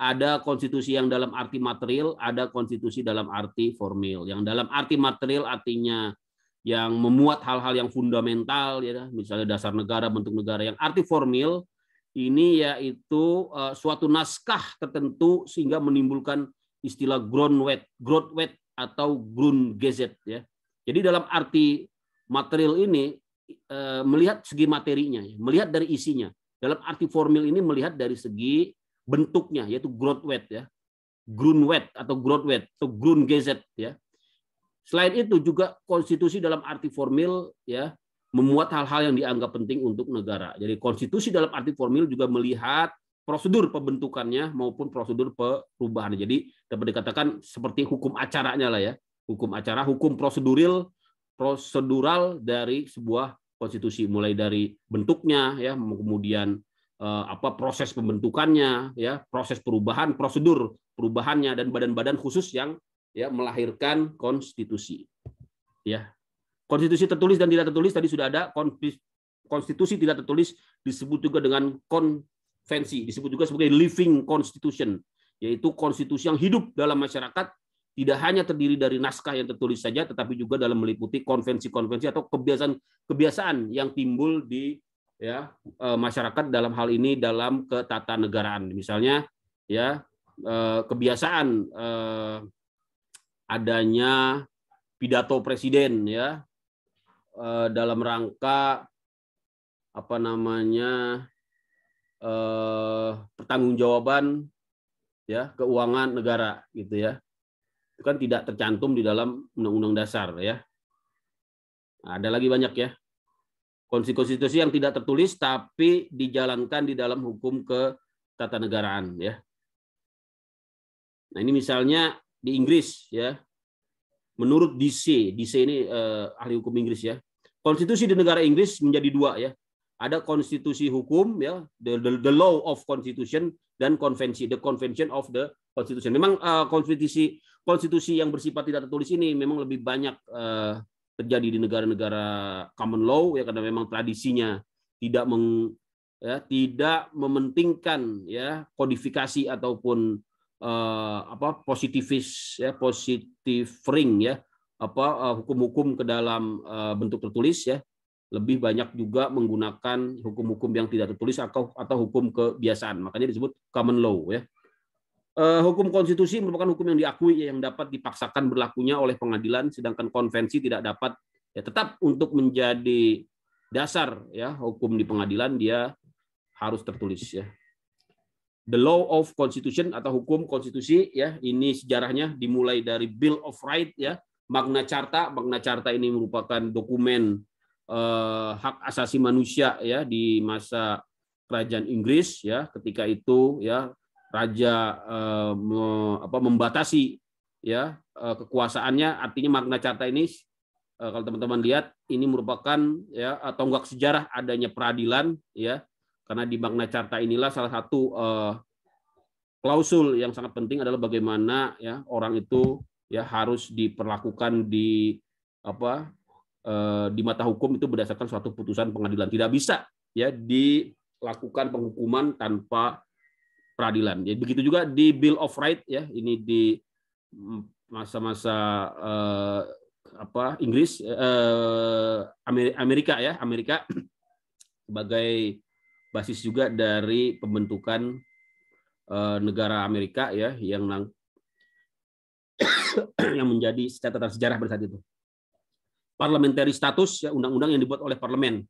Ada konstitusi yang dalam arti material, ada konstitusi dalam arti formil. Yang dalam arti material artinya yang memuat hal-hal yang fundamental ya kan? misalnya dasar negara bentuk negara yang arti formil ini yaitu uh, suatu naskah tertentu sehingga menimbulkan istilah ground wet ground wet atau grundgesetz ya jadi dalam arti material ini uh, melihat segi materinya ya, melihat dari isinya dalam arti formil ini melihat dari segi bentuknya yaitu ground weight ya. Ground weight atau ground weight atau ground gazet ya. Selain itu juga konstitusi dalam arti formil ya memuat hal-hal yang dianggap penting untuk negara. Jadi konstitusi dalam arti formil juga melihat prosedur pembentukannya maupun prosedur perubahan. Jadi dapat dikatakan seperti hukum acaranya lah ya. Hukum acara, hukum prosedural prosedural dari sebuah konstitusi mulai dari bentuknya ya kemudian eh, apa proses pembentukannya ya proses perubahan prosedur perubahannya dan badan-badan khusus yang ya melahirkan konstitusi ya konstitusi tertulis dan tidak tertulis tadi sudah ada konstitusi tidak tertulis disebut juga dengan konvensi disebut juga sebagai living constitution yaitu konstitusi yang hidup dalam masyarakat tidak hanya terdiri dari naskah yang tertulis saja, tetapi juga dalam meliputi konvensi-konvensi atau kebiasaan-kebiasaan yang timbul di ya e, masyarakat dalam hal ini dalam ketatanegaraan. Misalnya ya e, kebiasaan e, adanya pidato presiden ya dalam rangka apa namanya pertanggungjawaban ya keuangan negara gitu ya itu kan tidak tercantum di dalam Undang-Undang Dasar ya. Nah, ada lagi banyak ya. konstitusi yang tidak tertulis tapi dijalankan di dalam hukum ke ketatanegaraan ya. Nah, ini misalnya di Inggris ya. Menurut DC, DC ini eh, ahli hukum Inggris ya. Konstitusi di negara Inggris menjadi dua ya. Ada konstitusi hukum ya, the, the, the law of constitution dan konvensi, the convention of the constitution. Memang uh, konstitusi konstitusi yang bersifat tidak tertulis ini memang lebih banyak uh, terjadi di negara-negara common law ya karena memang tradisinya tidak meng ya, tidak mementingkan ya kodifikasi ataupun uh, apa positivis ya positif ring ya apa eh, hukum-hukum ke dalam uh, bentuk tertulis ya lebih banyak juga menggunakan hukum-hukum yang tidak tertulis atau atau hukum kebiasaan makanya disebut common law ya Eh, hukum konstitusi merupakan hukum yang diakui yang dapat dipaksakan berlakunya oleh pengadilan sedangkan konvensi tidak dapat ya tetap untuk menjadi dasar ya hukum di pengadilan dia harus tertulis ya the law of constitution atau hukum konstitusi ya ini sejarahnya dimulai dari bill of Rights ya magna carta magna carta ini merupakan dokumen eh, hak asasi manusia ya di masa kerajaan Inggris ya ketika itu ya raja eh, apa, membatasi ya eh, kekuasaannya artinya Makna Carta ini eh, kalau teman-teman lihat ini merupakan ya tonggak sejarah adanya peradilan ya karena di Makna Carta inilah salah satu eh, klausul yang sangat penting adalah bagaimana ya orang itu ya harus diperlakukan di apa eh, di mata hukum itu berdasarkan suatu putusan pengadilan tidak bisa ya dilakukan penghukuman tanpa peradilan. Jadi begitu juga di Bill of Rights ya, ini di mm, masa-masa eh, apa Inggris eh, Amerika ya, Amerika sebagai basis juga dari pembentukan eh, negara Amerika ya yang nang, yang menjadi catatan sejarah pada saat itu. Parliamentary status ya undang-undang yang dibuat oleh parlemen.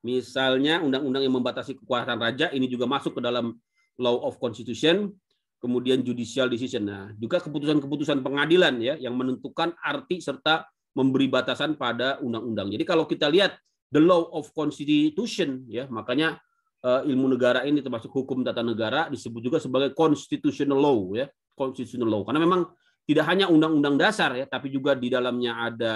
Misalnya undang-undang yang membatasi kekuasaan raja ini juga masuk ke dalam law of constitution, kemudian judicial decision. Nah, juga keputusan-keputusan pengadilan ya yang menentukan arti serta memberi batasan pada undang-undang. Jadi kalau kita lihat the law of constitution ya, makanya eh, ilmu negara ini termasuk hukum tata negara disebut juga sebagai constitutional law ya, constitutional law. Karena memang tidak hanya undang-undang dasar ya, tapi juga di dalamnya ada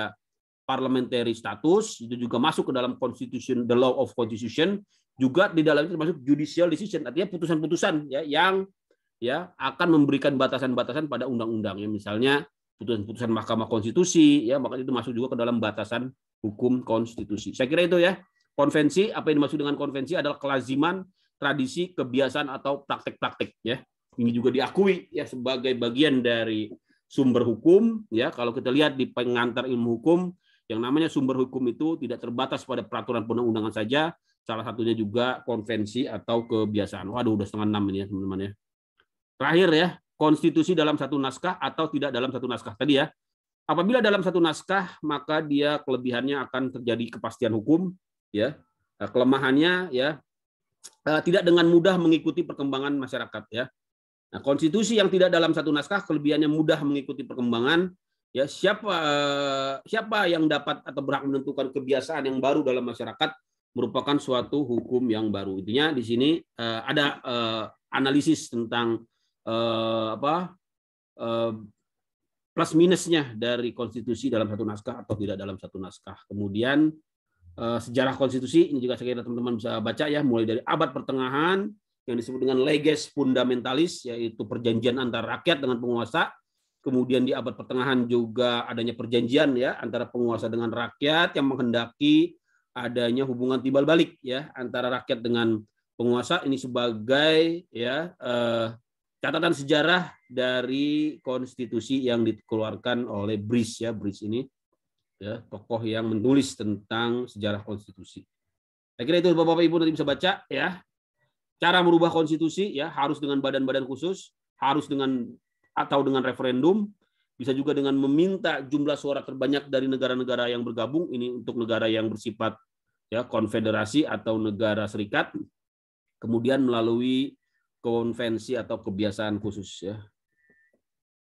parliamentary status itu juga masuk ke dalam constitution the law of constitution juga di dalamnya termasuk judicial decision artinya putusan-putusan ya yang ya akan memberikan batasan-batasan pada undang undang ya misalnya putusan-putusan Mahkamah Konstitusi ya maka itu masuk juga ke dalam batasan hukum konstitusi. Saya kira itu ya. Konvensi apa yang dimaksud dengan konvensi adalah kelaziman, tradisi, kebiasaan atau praktek-praktek ya. Ini juga diakui ya sebagai bagian dari sumber hukum ya. Kalau kita lihat di pengantar ilmu hukum yang namanya sumber hukum itu tidak terbatas pada peraturan perundang-undangan saja, Salah satunya juga konvensi atau kebiasaan. Waduh, udah setengah enam ini ya teman-teman ya. Terakhir ya, konstitusi dalam satu naskah atau tidak dalam satu naskah. Tadi ya, apabila dalam satu naskah maka dia kelebihannya akan terjadi kepastian hukum, ya. Eh, kelemahannya ya eh, tidak dengan mudah mengikuti perkembangan masyarakat ya. Nah, konstitusi yang tidak dalam satu naskah kelebihannya mudah mengikuti perkembangan, ya siapa eh, siapa yang dapat atau berhak menentukan kebiasaan yang baru dalam masyarakat merupakan suatu hukum yang baru. Intinya di sini uh, ada uh, analisis tentang uh, apa uh, plus minusnya dari konstitusi dalam satu naskah atau tidak dalam satu naskah. Kemudian uh, sejarah konstitusi ini juga saya kira teman-teman bisa baca ya mulai dari abad pertengahan yang disebut dengan leges fundamentalis yaitu perjanjian antara rakyat dengan penguasa. Kemudian di abad pertengahan juga adanya perjanjian ya antara penguasa dengan rakyat yang menghendaki adanya hubungan timbal balik ya antara rakyat dengan penguasa ini sebagai ya eh, catatan sejarah dari konstitusi yang dikeluarkan oleh Bris ya Bris ini ya tokoh yang menulis tentang sejarah konstitusi. Saya kira itu Bapak Ibu nanti bisa baca ya. Cara merubah konstitusi ya harus dengan badan-badan khusus, harus dengan atau dengan referendum bisa juga dengan meminta jumlah suara terbanyak dari negara-negara yang bergabung ini untuk negara yang bersifat ya konfederasi atau negara serikat kemudian melalui konvensi atau kebiasaan khusus ya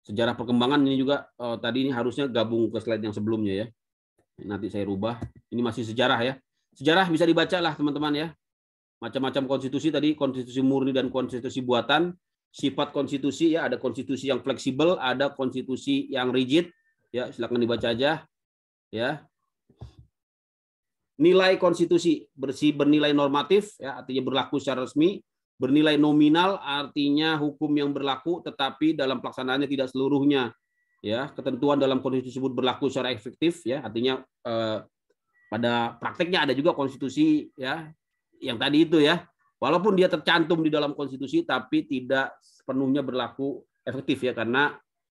sejarah perkembangan ini juga oh, tadi ini harusnya gabung ke slide yang sebelumnya ya nanti saya rubah ini masih sejarah ya sejarah bisa dibaca lah teman-teman ya macam-macam konstitusi tadi konstitusi murni dan konstitusi buatan sifat konstitusi ya ada konstitusi yang fleksibel, ada konstitusi yang rigid. Ya, silakan dibaca aja. Ya. Nilai konstitusi bersih bernilai normatif ya artinya berlaku secara resmi, bernilai nominal artinya hukum yang berlaku tetapi dalam pelaksanaannya tidak seluruhnya. Ya, ketentuan dalam konstitusi tersebut berlaku secara efektif ya, artinya eh, pada prakteknya ada juga konstitusi ya yang tadi itu ya Walaupun dia tercantum di dalam konstitusi, tapi tidak sepenuhnya berlaku efektif ya karena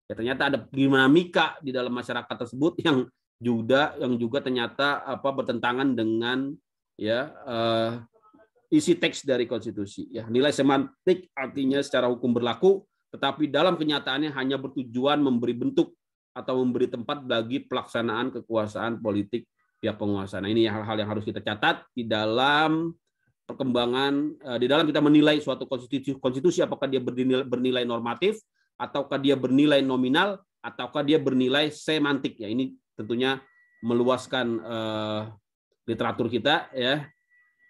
ya ternyata ada dinamika di dalam masyarakat tersebut yang juga yang juga ternyata apa bertentangan dengan ya uh, isi teks dari konstitusi ya nilai semantik artinya secara hukum berlaku tetapi dalam kenyataannya hanya bertujuan memberi bentuk atau memberi tempat bagi pelaksanaan kekuasaan politik pihak penguasa. Nah, ini hal-hal yang harus kita catat di dalam perkembangan uh, di dalam kita menilai suatu konstitusi konstitusi apakah dia bernilai, bernilai normatif ataukah dia bernilai nominal ataukah dia bernilai semantik ya ini tentunya meluaskan uh, literatur kita ya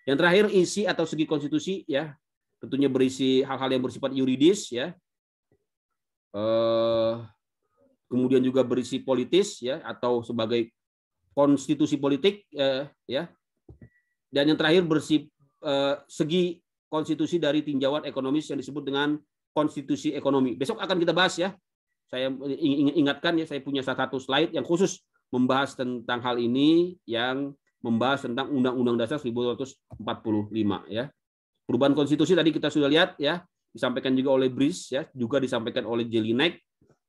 yang terakhir isi atau segi konstitusi ya tentunya berisi hal-hal yang bersifat yuridis ya uh, kemudian juga berisi politis ya atau sebagai konstitusi politik ya dan yang terakhir bersif, Eh, segi konstitusi dari tinjauan ekonomis yang disebut dengan konstitusi ekonomi. Besok akan kita bahas ya. Saya ingatkan ya, saya punya satu slide yang khusus membahas tentang hal ini yang membahas tentang Undang-Undang Dasar 1945 ya. Perubahan konstitusi tadi kita sudah lihat ya, disampaikan juga oleh Bris ya, juga disampaikan oleh Jelinek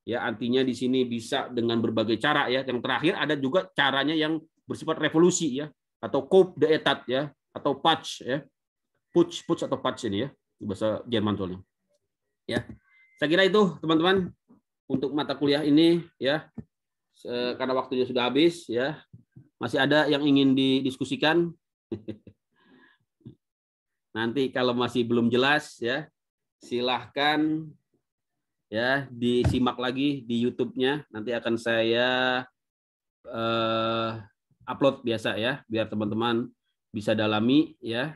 ya, artinya di sini bisa dengan berbagai cara ya. Yang terakhir ada juga caranya yang bersifat revolusi ya atau coup d'etat ya atau patch ya. Putsch, putsch atau patch ini ya, bahasa Jerman soalnya. Ya. Saya kira itu teman-teman untuk mata kuliah ini ya. Karena waktunya sudah habis ya. Masih ada yang ingin didiskusikan? Nanti kalau masih belum jelas ya, silahkan ya disimak lagi di YouTube-nya. Nanti akan saya uh, upload biasa ya, biar teman-teman bisa dalami ya.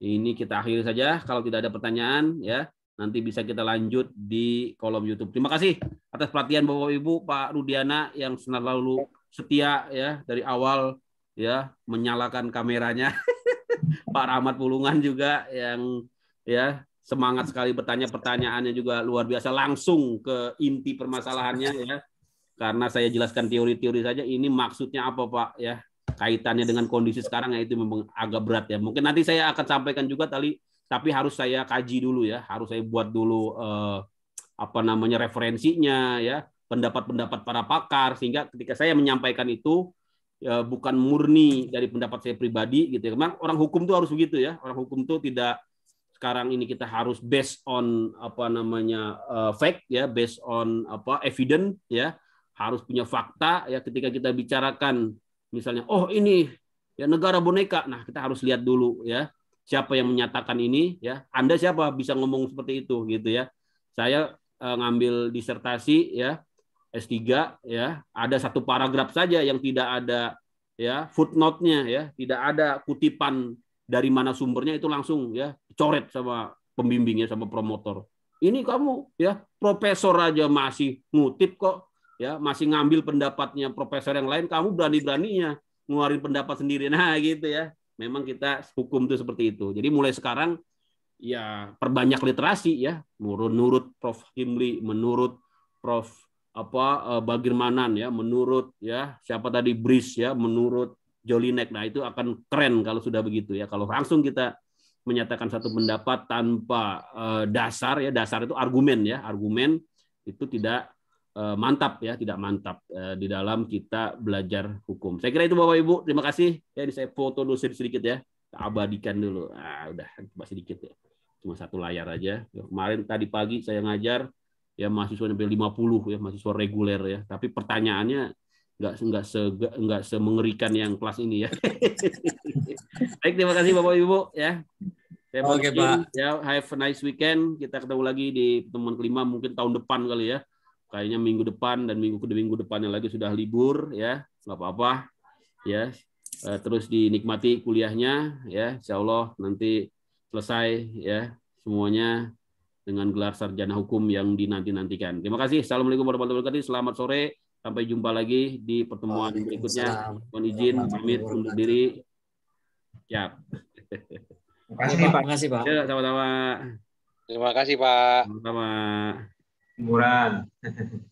Ini kita akhiri saja kalau tidak ada pertanyaan ya. Nanti bisa kita lanjut di kolom YouTube. Terima kasih atas perhatian Bapak Ibu Pak Rudiana yang selalu setia ya dari awal ya menyalakan kameranya. Pak Rahmat Pulungan juga yang ya semangat sekali bertanya pertanyaannya juga luar biasa langsung ke inti permasalahannya ya karena saya jelaskan teori-teori saja ini maksudnya apa Pak ya kaitannya dengan kondisi sekarang yaitu memang agak berat ya. Mungkin nanti saya akan sampaikan juga tali tapi harus saya kaji dulu ya, harus saya buat dulu eh, apa namanya referensinya ya, pendapat-pendapat para pakar sehingga ketika saya menyampaikan itu eh, bukan murni dari pendapat saya pribadi gitu ya. Memang orang hukum tuh harus begitu ya. Orang hukum tuh tidak sekarang ini kita harus based on apa namanya uh, fact ya based on apa evidence ya harus punya fakta ya ketika kita bicarakan misalnya oh ini ya negara boneka. Nah, kita harus lihat dulu ya siapa yang menyatakan ini ya. Anda siapa bisa ngomong seperti itu gitu ya. Saya eh, ngambil disertasi ya S3 ya, ada satu paragraf saja yang tidak ada ya footnote-nya ya, tidak ada kutipan dari mana sumbernya itu langsung ya coret sama pembimbingnya sama promotor. Ini kamu ya profesor aja masih ngutip kok ya masih ngambil pendapatnya profesor yang lain, kamu berani-beraninya ngeluarin pendapat sendiri. Nah, gitu ya. Memang kita hukum itu seperti itu. Jadi mulai sekarang ya perbanyak literasi ya, menurut Prof Himli, menurut Prof apa eh, Bagirmanan ya, menurut ya siapa tadi Bris ya, menurut Jolinek. Nah, itu akan keren kalau sudah begitu ya. Kalau langsung kita menyatakan satu pendapat tanpa eh, dasar ya, dasar itu argumen ya, argumen itu tidak Eh, mantap ya, tidak mantap eh, di dalam kita belajar hukum. Saya kira itu Bapak Ibu, terima kasih. Ya, saya foto dulu sedikit ya, abadikan dulu. Ah, udah cuma sedikit ya, cuma satu layar aja. Ya, kemarin tadi pagi saya ngajar ya mahasiswa sampai 50 ya mahasiswa reguler ya, tapi pertanyaannya nggak nggak se nggak semengerikan yang kelas ini ya. Baik, terima kasih Bapak Ibu ya. Saya Oke, okay, Pak. Ya, have a nice weekend. Kita ketemu lagi di pertemuan kelima mungkin tahun depan kali ya kayaknya minggu depan dan minggu ke minggu depannya lagi sudah libur ya nggak apa-apa ya eh, terus dinikmati kuliahnya ya insya Allah nanti selesai ya semuanya dengan gelar sarjana hukum yang dinanti-nantikan. Terima kasih. Assalamualaikum warahmatullahi wabarakatuh. Selamat sore. Sampai jumpa lagi di pertemuan berikutnya. Mohon izin pamit untuk diri. Siap. Terima kasih, Pak. Terima kasih, Pak. Ya, Terima kasih, Pak. sama Morán.